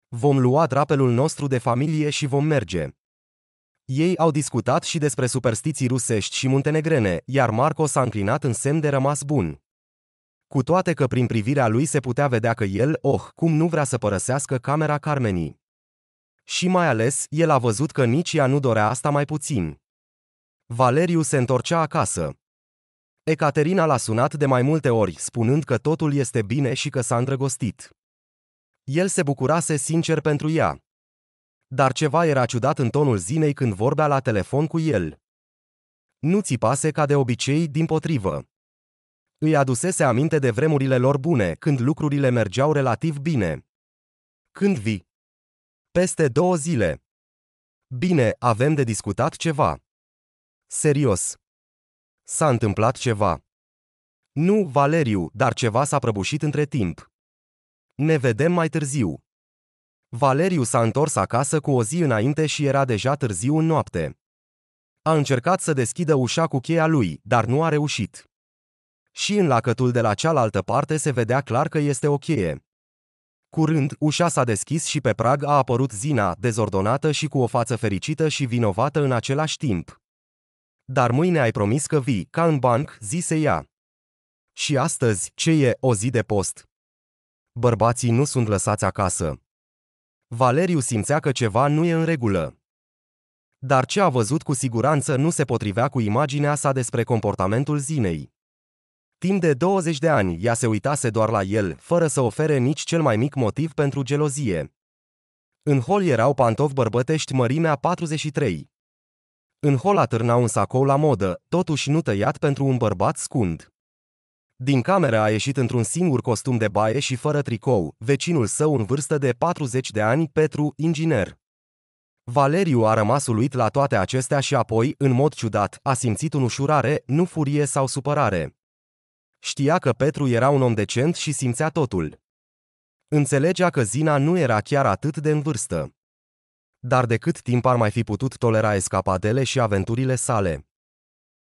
Vom lua drapelul nostru de familie și vom merge. Ei au discutat și despre superstiții rusești și muntenegrene, iar Marco s-a înclinat în semn de rămas bun cu toate că prin privirea lui se putea vedea că el, oh, cum nu vrea să părăsească camera Carmenii. Și mai ales, el a văzut că nici ea nu dorea asta mai puțin. Valeriu se întorcea acasă. Ecaterina l-a sunat de mai multe ori, spunând că totul este bine și că s-a îndrăgostit. El se bucurase sincer pentru ea. Dar ceva era ciudat în tonul Zinei când vorbea la telefon cu el. Nu țipase ca de obicei, din potrivă. Îi adusese aminte de vremurile lor bune, când lucrurile mergeau relativ bine. Când vii? Peste două zile. Bine, avem de discutat ceva. Serios. S-a întâmplat ceva. Nu, Valeriu, dar ceva s-a prăbușit între timp. Ne vedem mai târziu. Valeriu s-a întors acasă cu o zi înainte și era deja târziu în noapte. A încercat să deschidă ușa cu cheia lui, dar nu a reușit. Și în lacătul de la cealaltă parte se vedea clar că este o cheie. Curând, ușa s-a deschis și pe prag a apărut Zina, dezordonată și cu o față fericită și vinovată în același timp. Dar mâine ai promis că vii, ca în banc, zise ea. Și astăzi, ce e, o zi de post. Bărbații nu sunt lăsați acasă. Valeriu simțea că ceva nu e în regulă. Dar ce a văzut cu siguranță nu se potrivea cu imaginea sa despre comportamentul Zinei. Timp de 20 de ani, ea se uitase doar la el, fără să ofere nici cel mai mic motiv pentru gelozie. În hol erau pantofi bărbătești mărimea 43. În hol atârna un sacou la modă, totuși nu tăiat pentru un bărbat scund. Din cameră a ieșit într-un singur costum de baie și fără tricou, vecinul său în vârstă de 40 de ani, Petru, inginer. Valeriu a rămas uluit la toate acestea și apoi, în mod ciudat, a simțit un ușurare, nu furie sau supărare. Știa că Petru era un om decent și simțea totul. Înțelegea că Zina nu era chiar atât de în vârstă. Dar de cât timp ar mai fi putut tolera escapadele și aventurile sale?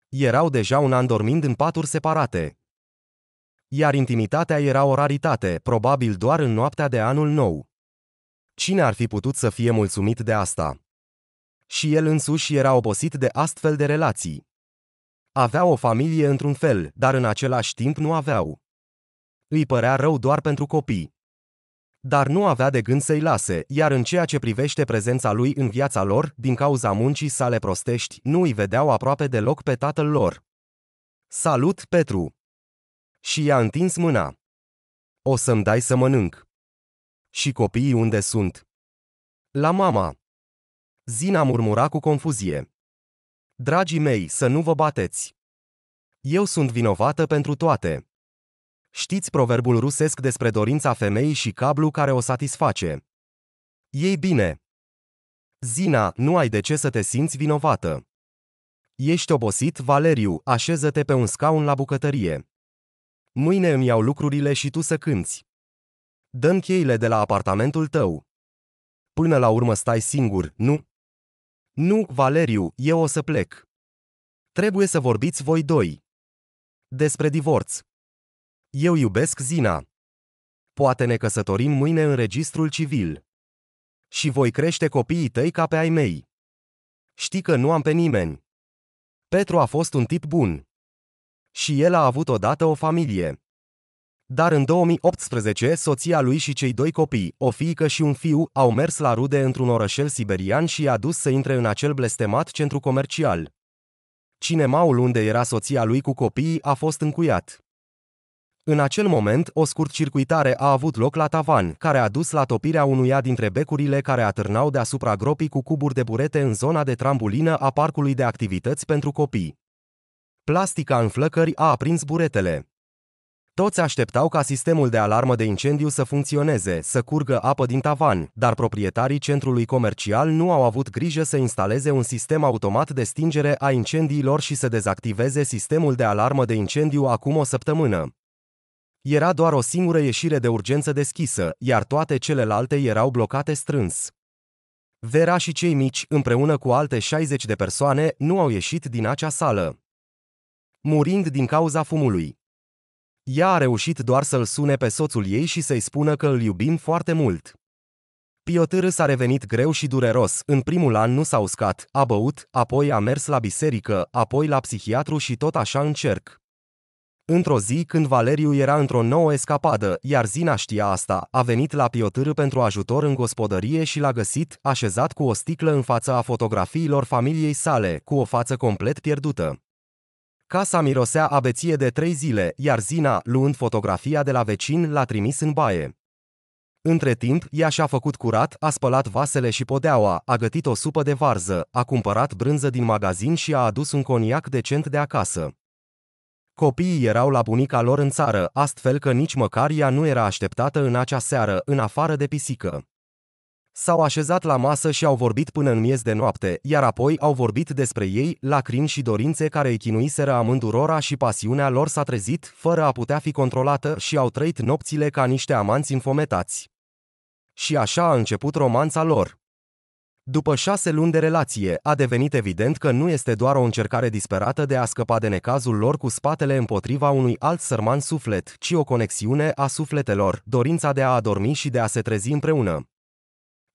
Erau deja un an dormind în paturi separate. Iar intimitatea era o raritate, probabil doar în noaptea de anul nou. Cine ar fi putut să fie mulțumit de asta? Și el însuși era obosit de astfel de relații. Aveau o familie într-un fel, dar în același timp nu aveau. Îi părea rău doar pentru copii. Dar nu avea de gând să-i lase, iar în ceea ce privește prezența lui în viața lor, din cauza muncii sale prostești, nu îi vedeau aproape deloc pe tatăl lor. Salut, Petru! Și i-a întins mâna. O să-mi dai să mănânc. Și copiii unde sunt? La mama. Zina murmura cu confuzie. Dragii mei, să nu vă bateți! Eu sunt vinovată pentru toate. Știți proverbul rusesc despre dorința femeii și cablu care o satisface. Ei bine! Zina, nu ai de ce să te simți vinovată. Ești obosit, Valeriu, așeză-te pe un scaun la bucătărie. Mâine îmi iau lucrurile și tu să cânți. Dăm cheile de la apartamentul tău. Până la urmă stai singur, nu? Nu, Valeriu, eu o să plec. Trebuie să vorbiți voi doi. Despre divorț. Eu iubesc Zina. Poate ne căsătorim mâine în registrul civil. Și voi crește copiii tăi ca pe ai mei. Știi că nu am pe nimeni. Petru a fost un tip bun. Și el a avut odată o familie. Dar în 2018, soția lui și cei doi copii, o fiică și un fiu, au mers la rude într-un orășel siberian și i-a dus să intre în acel blestemat centru comercial. Cinemaul unde era soția lui cu copiii a fost încuiat. În acel moment, o scurtcircuitare a avut loc la tavan, care a dus la topirea unuia dintre becurile care atârnau deasupra gropii cu cuburi de burete în zona de trambulină a parcului de activități pentru copii. Plastica în flăcări a aprins buretele. Toți așteptau ca sistemul de alarmă de incendiu să funcționeze, să curgă apă din tavan, dar proprietarii centrului comercial nu au avut grijă să instaleze un sistem automat de stingere a incendiilor și să dezactiveze sistemul de alarmă de incendiu acum o săptămână. Era doar o singură ieșire de urgență deschisă, iar toate celelalte erau blocate strâns. Vera și cei mici, împreună cu alte 60 de persoane, nu au ieșit din acea sală. Murind din cauza fumului. Ea a reușit doar să-l sune pe soțul ei și să-i spună că îl iubim foarte mult. Piotr s-a revenit greu și dureros, în primul an nu s-a uscat, a băut, apoi a mers la biserică, apoi la psihiatru și tot așa în cerc. Într-o zi, când Valeriu era într-o nouă escapadă, iar Zina știa asta, a venit la Piotr pentru ajutor în gospodărie și l-a găsit, așezat cu o sticlă în fața a fotografiilor familiei sale, cu o față complet pierdută. Casa mirosea abeție de trei zile, iar Zina, luând fotografia de la vecin, l-a trimis în baie. Între timp, ea și-a făcut curat, a spălat vasele și podeaua, a gătit o supă de varză, a cumpărat brânză din magazin și a adus un coniac decent de acasă. Copiii erau la bunica lor în țară, astfel că nici măcar ea nu era așteptată în acea seară, în afară de pisică. S-au așezat la masă și au vorbit până în miez de noapte, iar apoi au vorbit despre ei, lacrimi și dorințe care îi chinuiseră amândurora și pasiunea lor s-a trezit, fără a putea fi controlată și au trăit nopțile ca niște amanți infometați. Și așa a început romanța lor. După șase luni de relație, a devenit evident că nu este doar o încercare disperată de a scăpa de necazul lor cu spatele împotriva unui alt sărman suflet, ci o conexiune a sufletelor, dorința de a adormi și de a se trezi împreună.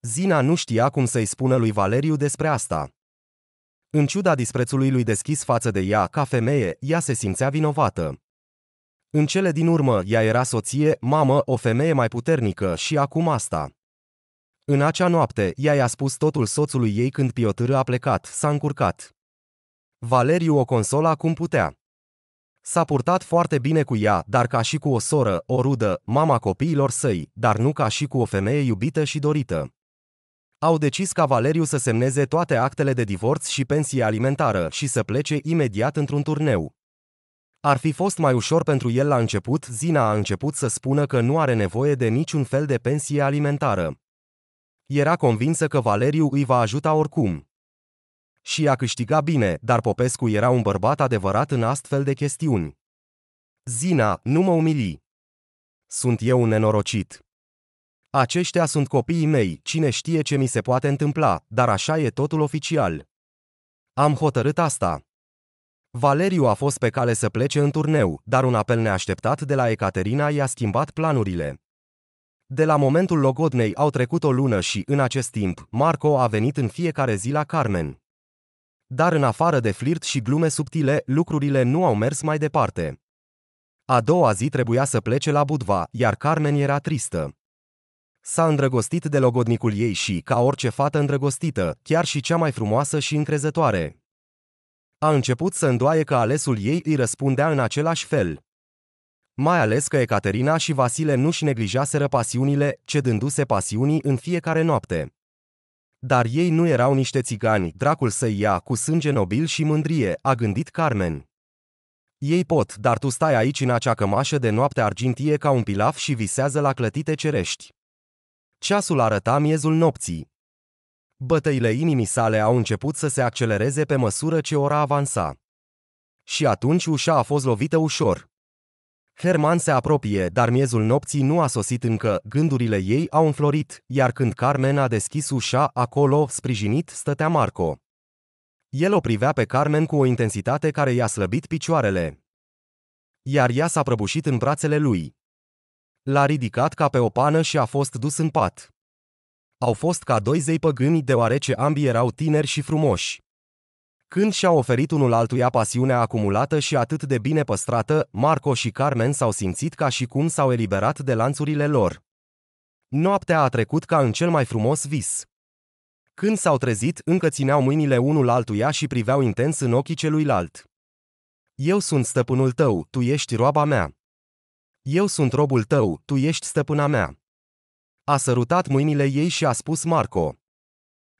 Zina nu știa cum să-i spună lui Valeriu despre asta. În ciuda disprețului lui deschis față de ea, ca femeie, ea se simțea vinovată. În cele din urmă, ea era soție, mamă, o femeie mai puternică și acum asta. În acea noapte, ea i-a spus totul soțului ei când Piotr a plecat, s-a încurcat. Valeriu o consola cum putea. S-a purtat foarte bine cu ea, dar ca și cu o soră, o rudă, mama copiilor săi, dar nu ca și cu o femeie iubită și dorită au decis ca Valeriu să semneze toate actele de divorț și pensie alimentară și să plece imediat într-un turneu. Ar fi fost mai ușor pentru el la început, Zina a început să spună că nu are nevoie de niciun fel de pensie alimentară. Era convinsă că Valeriu îi va ajuta oricum. Și a câștigat bine, dar Popescu era un bărbat adevărat în astfel de chestiuni. Zina, nu mă umili. Sunt eu un nenorocit. Aceștia sunt copiii mei, cine știe ce mi se poate întâmpla, dar așa e totul oficial. Am hotărât asta. Valeriu a fost pe cale să plece în turneu, dar un apel neașteptat de la Ecaterina i-a schimbat planurile. De la momentul logodnei au trecut o lună și, în acest timp, Marco a venit în fiecare zi la Carmen. Dar în afară de flirt și glume subtile, lucrurile nu au mers mai departe. A doua zi trebuia să plece la Budva, iar Carmen era tristă. S-a îndrăgostit de logodnicul ei și, ca orice fată îndrăgostită, chiar și cea mai frumoasă și încrezătoare, a început să îndoaie că alesul ei îi răspundea în același fel. Mai ales că Ecaterina și Vasile nu-și neglijaseră pasiunile, cedându-se pasiunii în fiecare noapte. Dar ei nu erau niște țigani, dracul să-i ia cu sânge nobil și mândrie, a gândit Carmen. Ei pot, dar tu stai aici în acea cămașă de noapte argintie ca un pilaf și visează la clătite cerești. Ceasul arăta miezul nopții. Bătăile inimii sale au început să se accelereze pe măsură ce ora avansa. Și atunci ușa a fost lovită ușor. Herman se apropie, dar miezul nopții nu a sosit încă, gândurile ei au înflorit, iar când Carmen a deschis ușa, acolo, sprijinit, stătea Marco. El o privea pe Carmen cu o intensitate care i-a slăbit picioarele. Iar ea s-a prăbușit în brațele lui l-a ridicat ca pe o pană și a fost dus în pat. Au fost ca doi zei păgâni deoarece ambii erau tineri și frumoși. Când și au oferit unul altuia pasiunea acumulată și atât de bine păstrată, Marco și Carmen s-au simțit ca și cum s-au eliberat de lanțurile lor. Noaptea a trecut ca în cel mai frumos vis. Când s-au trezit, încă țineau mâinile unul altuia și priveau intens în ochii celuilalt. Eu sunt stăpânul tău, tu ești roaba mea. Eu sunt robul tău, tu ești stăpâna mea. A sărutat mâinile ei și a spus Marco.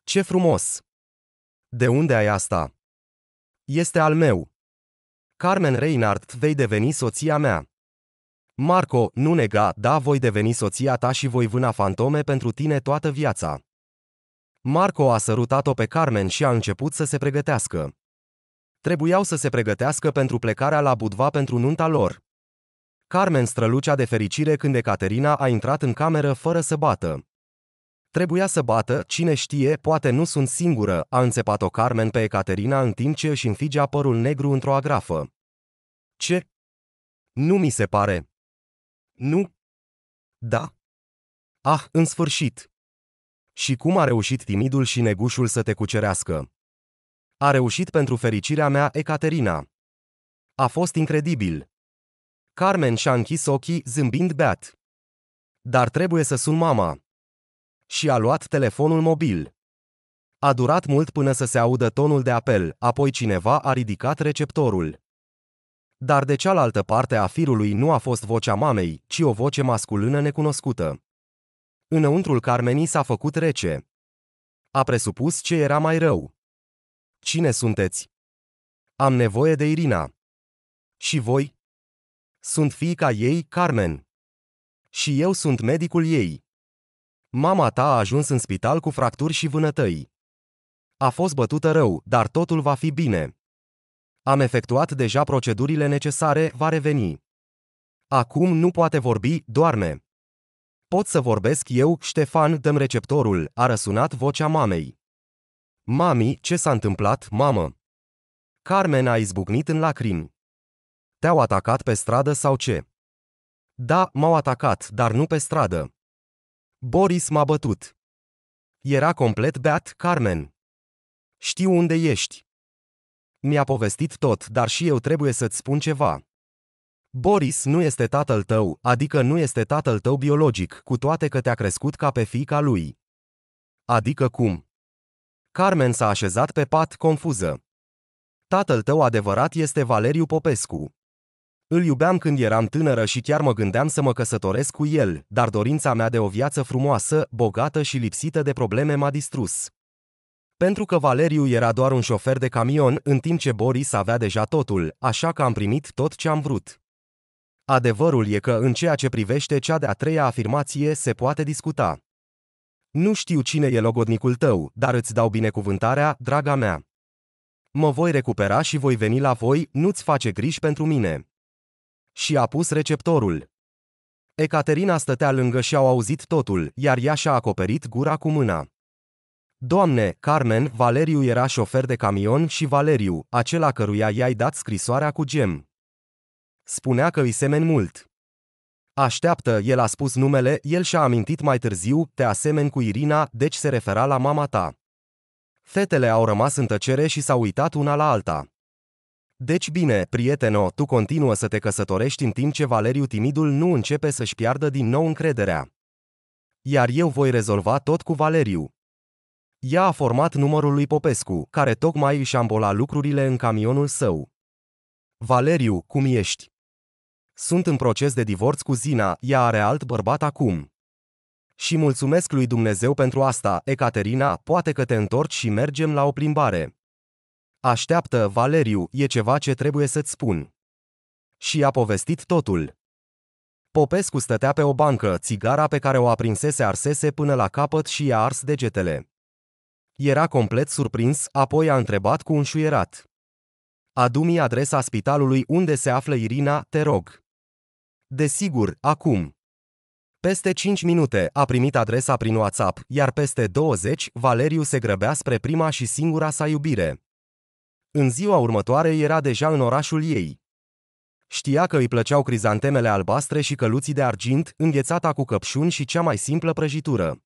Ce frumos! De unde ai asta? Este al meu. Carmen Reinhardt, vei deveni soția mea. Marco, nu nega, da, voi deveni soția ta și voi vâna fantome pentru tine toată viața. Marco a sărutat-o pe Carmen și a început să se pregătească. Trebuiau să se pregătească pentru plecarea la Budva pentru nunta lor. Carmen strălucea de fericire când Ecaterina a intrat în cameră fără să bată. Trebuia să bată, cine știe, poate nu sunt singură, a înțepat-o Carmen pe Ecaterina în timp ce își înfigea părul negru într-o agrafă. Ce? Nu mi se pare. Nu? Da. Ah, în sfârșit. Și cum a reușit timidul și negușul să te cucerească? A reușit pentru fericirea mea Ecaterina. A fost incredibil. Carmen și-a închis ochii, zâmbind beat. Dar trebuie să sun mama. Și a luat telefonul mobil. A durat mult până să se audă tonul de apel, apoi cineva a ridicat receptorul. Dar de cealaltă parte a firului nu a fost vocea mamei, ci o voce masculină necunoscută. Înăuntrul Carmenii s-a făcut rece. A presupus ce era mai rău. Cine sunteți? Am nevoie de Irina. Și voi? Sunt fiica ei, Carmen. Și eu sunt medicul ei. Mama ta a ajuns în spital cu fracturi și vânătăi. A fost bătută rău, dar totul va fi bine. Am efectuat deja procedurile necesare, va reveni. Acum nu poate vorbi, doarme. Pot să vorbesc eu, Ștefan, dăm receptorul, a răsunat vocea mamei. Mami, ce s-a întâmplat, mamă? Carmen a izbucnit în lacrimi. Te-au atacat pe stradă sau ce? Da, m-au atacat, dar nu pe stradă. Boris m-a bătut. Era complet beat, Carmen. Știu unde ești. Mi-a povestit tot, dar și eu trebuie să-ți spun ceva. Boris nu este tatăl tău, adică nu este tatăl tău biologic, cu toate că te-a crescut ca pe fiica lui. Adică cum? Carmen s-a așezat pe pat confuză. Tatăl tău adevărat este Valeriu Popescu. Îl iubeam când eram tânără și chiar mă gândeam să mă căsătoresc cu el, dar dorința mea de o viață frumoasă, bogată și lipsită de probleme m-a distrus. Pentru că Valeriu era doar un șofer de camion, în timp ce Boris avea deja totul, așa că am primit tot ce am vrut. Adevărul e că în ceea ce privește cea de-a treia afirmație se poate discuta. Nu știu cine e logodnicul tău, dar îți dau binecuvântarea, draga mea. Mă voi recupera și voi veni la voi, nu-ți face griji pentru mine. Și a pus receptorul. Ecaterina stătea lângă și au auzit totul, iar ea și-a acoperit gura cu mâna. Doamne, Carmen, Valeriu era șofer de camion și Valeriu, acela căruia i-ai dat scrisoarea cu gem. Spunea că îi semeni mult. Așteaptă, el a spus numele, el și-a amintit mai târziu, te asemeni cu Irina, deci se refera la mama ta. Fetele au rămas în tăcere și s-au uitat una la alta. Deci bine, prieteno, tu continuă să te căsătorești în timp ce Valeriu timidul nu începe să-și piardă din nou încrederea. Iar eu voi rezolva tot cu Valeriu. Ea a format numărul lui Popescu, care tocmai își ambola lucrurile în camionul său. Valeriu, cum ești? Sunt în proces de divorț cu Zina, ea are alt bărbat acum. Și mulțumesc lui Dumnezeu pentru asta, Ecaterina, poate că te întorci și mergem la o plimbare. Așteaptă, Valeriu, e ceva ce trebuie să-ți spun. Și a povestit totul. Popescu stătea pe o bancă, țigara pe care o aprinsese arsese până la capăt și i-a ars degetele. Era complet surprins, apoi a întrebat cu un șuierat. Adumi adresa spitalului unde se află Irina, te rog. Desigur, acum. Peste 5 minute a primit adresa prin WhatsApp, iar peste 20, Valeriu se grăbea spre prima și singura sa iubire. În ziua următoare era deja în orașul ei. Știa că îi plăceau crizantemele albastre și căluții de argint, înghețata cu căpșuni și cea mai simplă prăjitură.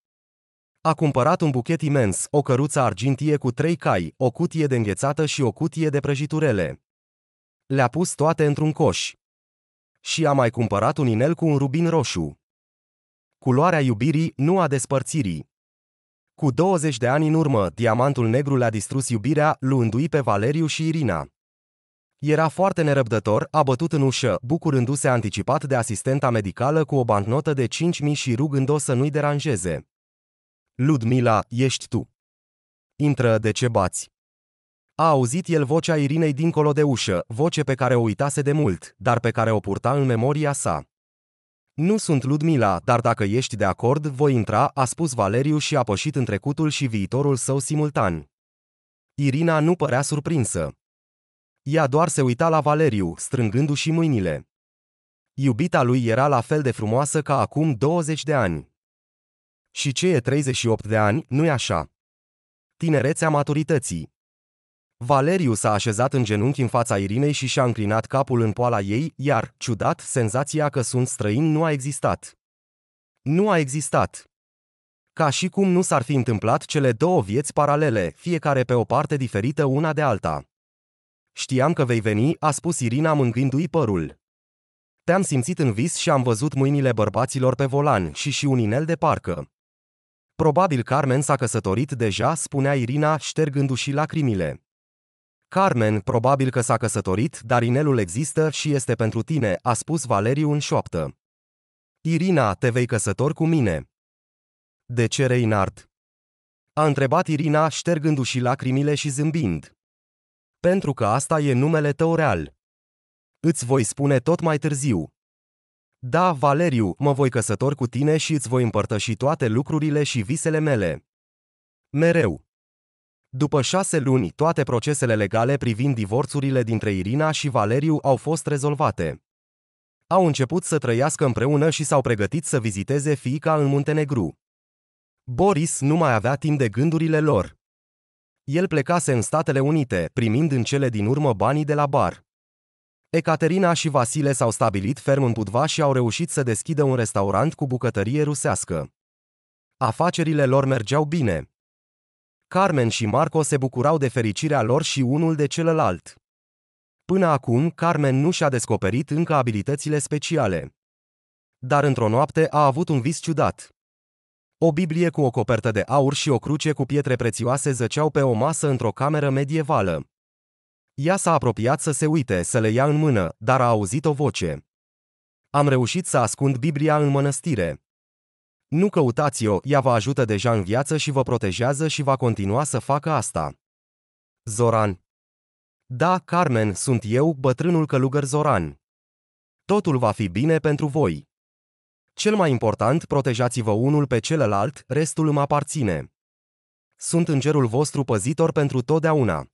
A cumpărat un buchet imens, o căruță argintie cu trei cai, o cutie de înghețată și o cutie de prăjiturele. Le-a pus toate într-un coș. Și a mai cumpărat un inel cu un rubin roșu. Culoarea iubirii, nu a despărțirii. Cu 20 de ani în urmă, diamantul negru le-a distrus iubirea, luându-i pe Valeriu și Irina. Era foarte nerăbdător, a bătut în ușă, bucurându-se anticipat de asistenta medicală cu o bancnotă de 5.000 și rugând-o să nu-i deranjeze. Ludmila, ești tu. Intră, de ce bați? A auzit el vocea Irinei dincolo de ușă, voce pe care o uitase de mult, dar pe care o purta în memoria sa. Nu sunt Ludmila, dar dacă ești de acord, voi intra, a spus Valeriu și a pășit în trecutul și viitorul său simultan. Irina nu părea surprinsă. Ea doar se uita la Valeriu, strângându-și mâinile. Iubita lui era la fel de frumoasă ca acum 20 de ani. Și ce e 38 de ani, nu-i așa? Tinerețea maturității. Valeriu s-a așezat în genunchi în fața Irinei și și-a înclinat capul în poala ei, iar, ciudat, senzația că sunt străin nu a existat. Nu a existat. Ca și cum nu s-ar fi întâmplat cele două vieți paralele, fiecare pe o parte diferită una de alta. Știam că vei veni, a spus Irina mângându i părul. Te-am simțit în vis și am văzut mâinile bărbaților pe volan și și un inel de parcă. Probabil Carmen s-a căsătorit deja, spunea Irina, ștergându-și lacrimile. Carmen, probabil că s-a căsătorit, dar inelul există și este pentru tine, a spus Valeriu în șoaptă. Irina, te vei căsători cu mine. De ce, Reinhard? A întrebat Irina, ștergându-și lacrimile și zâmbind. Pentru că asta e numele tău real. Îți voi spune tot mai târziu. Da, Valeriu, mă voi căsători cu tine și îți voi împărtăși toate lucrurile și visele mele. Mereu. După șase luni, toate procesele legale privind divorțurile dintre Irina și Valeriu au fost rezolvate. Au început să trăiască împreună și s-au pregătit să viziteze fiica în Muntenegru. Boris nu mai avea timp de gândurile lor. El plecase în Statele Unite, primind în cele din urmă banii de la bar. Ecaterina și Vasile s-au stabilit ferm în Budva și au reușit să deschidă un restaurant cu bucătărie rusească. Afacerile lor mergeau bine. Carmen și Marco se bucurau de fericirea lor și unul de celălalt. Până acum, Carmen nu și-a descoperit încă abilitățile speciale. Dar într-o noapte a avut un vis ciudat. O Biblie cu o copertă de aur și o cruce cu pietre prețioase zăceau pe o masă într-o cameră medievală. Ea s-a apropiat să se uite, să le ia în mână, dar a auzit o voce. Am reușit să ascund Biblia în mănăstire. Nu căutați-o, ea vă ajută deja în viață și vă protejează și va continua să facă asta. Zoran Da, Carmen, sunt eu, bătrânul călugăr Zoran. Totul va fi bine pentru voi. Cel mai important, protejați-vă unul pe celălalt, restul îmi aparține. Sunt îngerul vostru păzitor pentru totdeauna.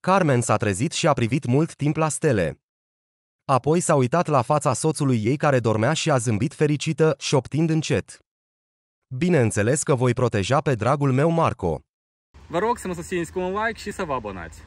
Carmen s-a trezit și a privit mult timp la stele. Apoi s-a uitat la fața soțului ei care dormea și a zâmbit fericită, șoptind încet. Bineînțeles că voi proteja pe dragul meu Marco. Vă rog să mă susțineți cu un like și să vă abonați.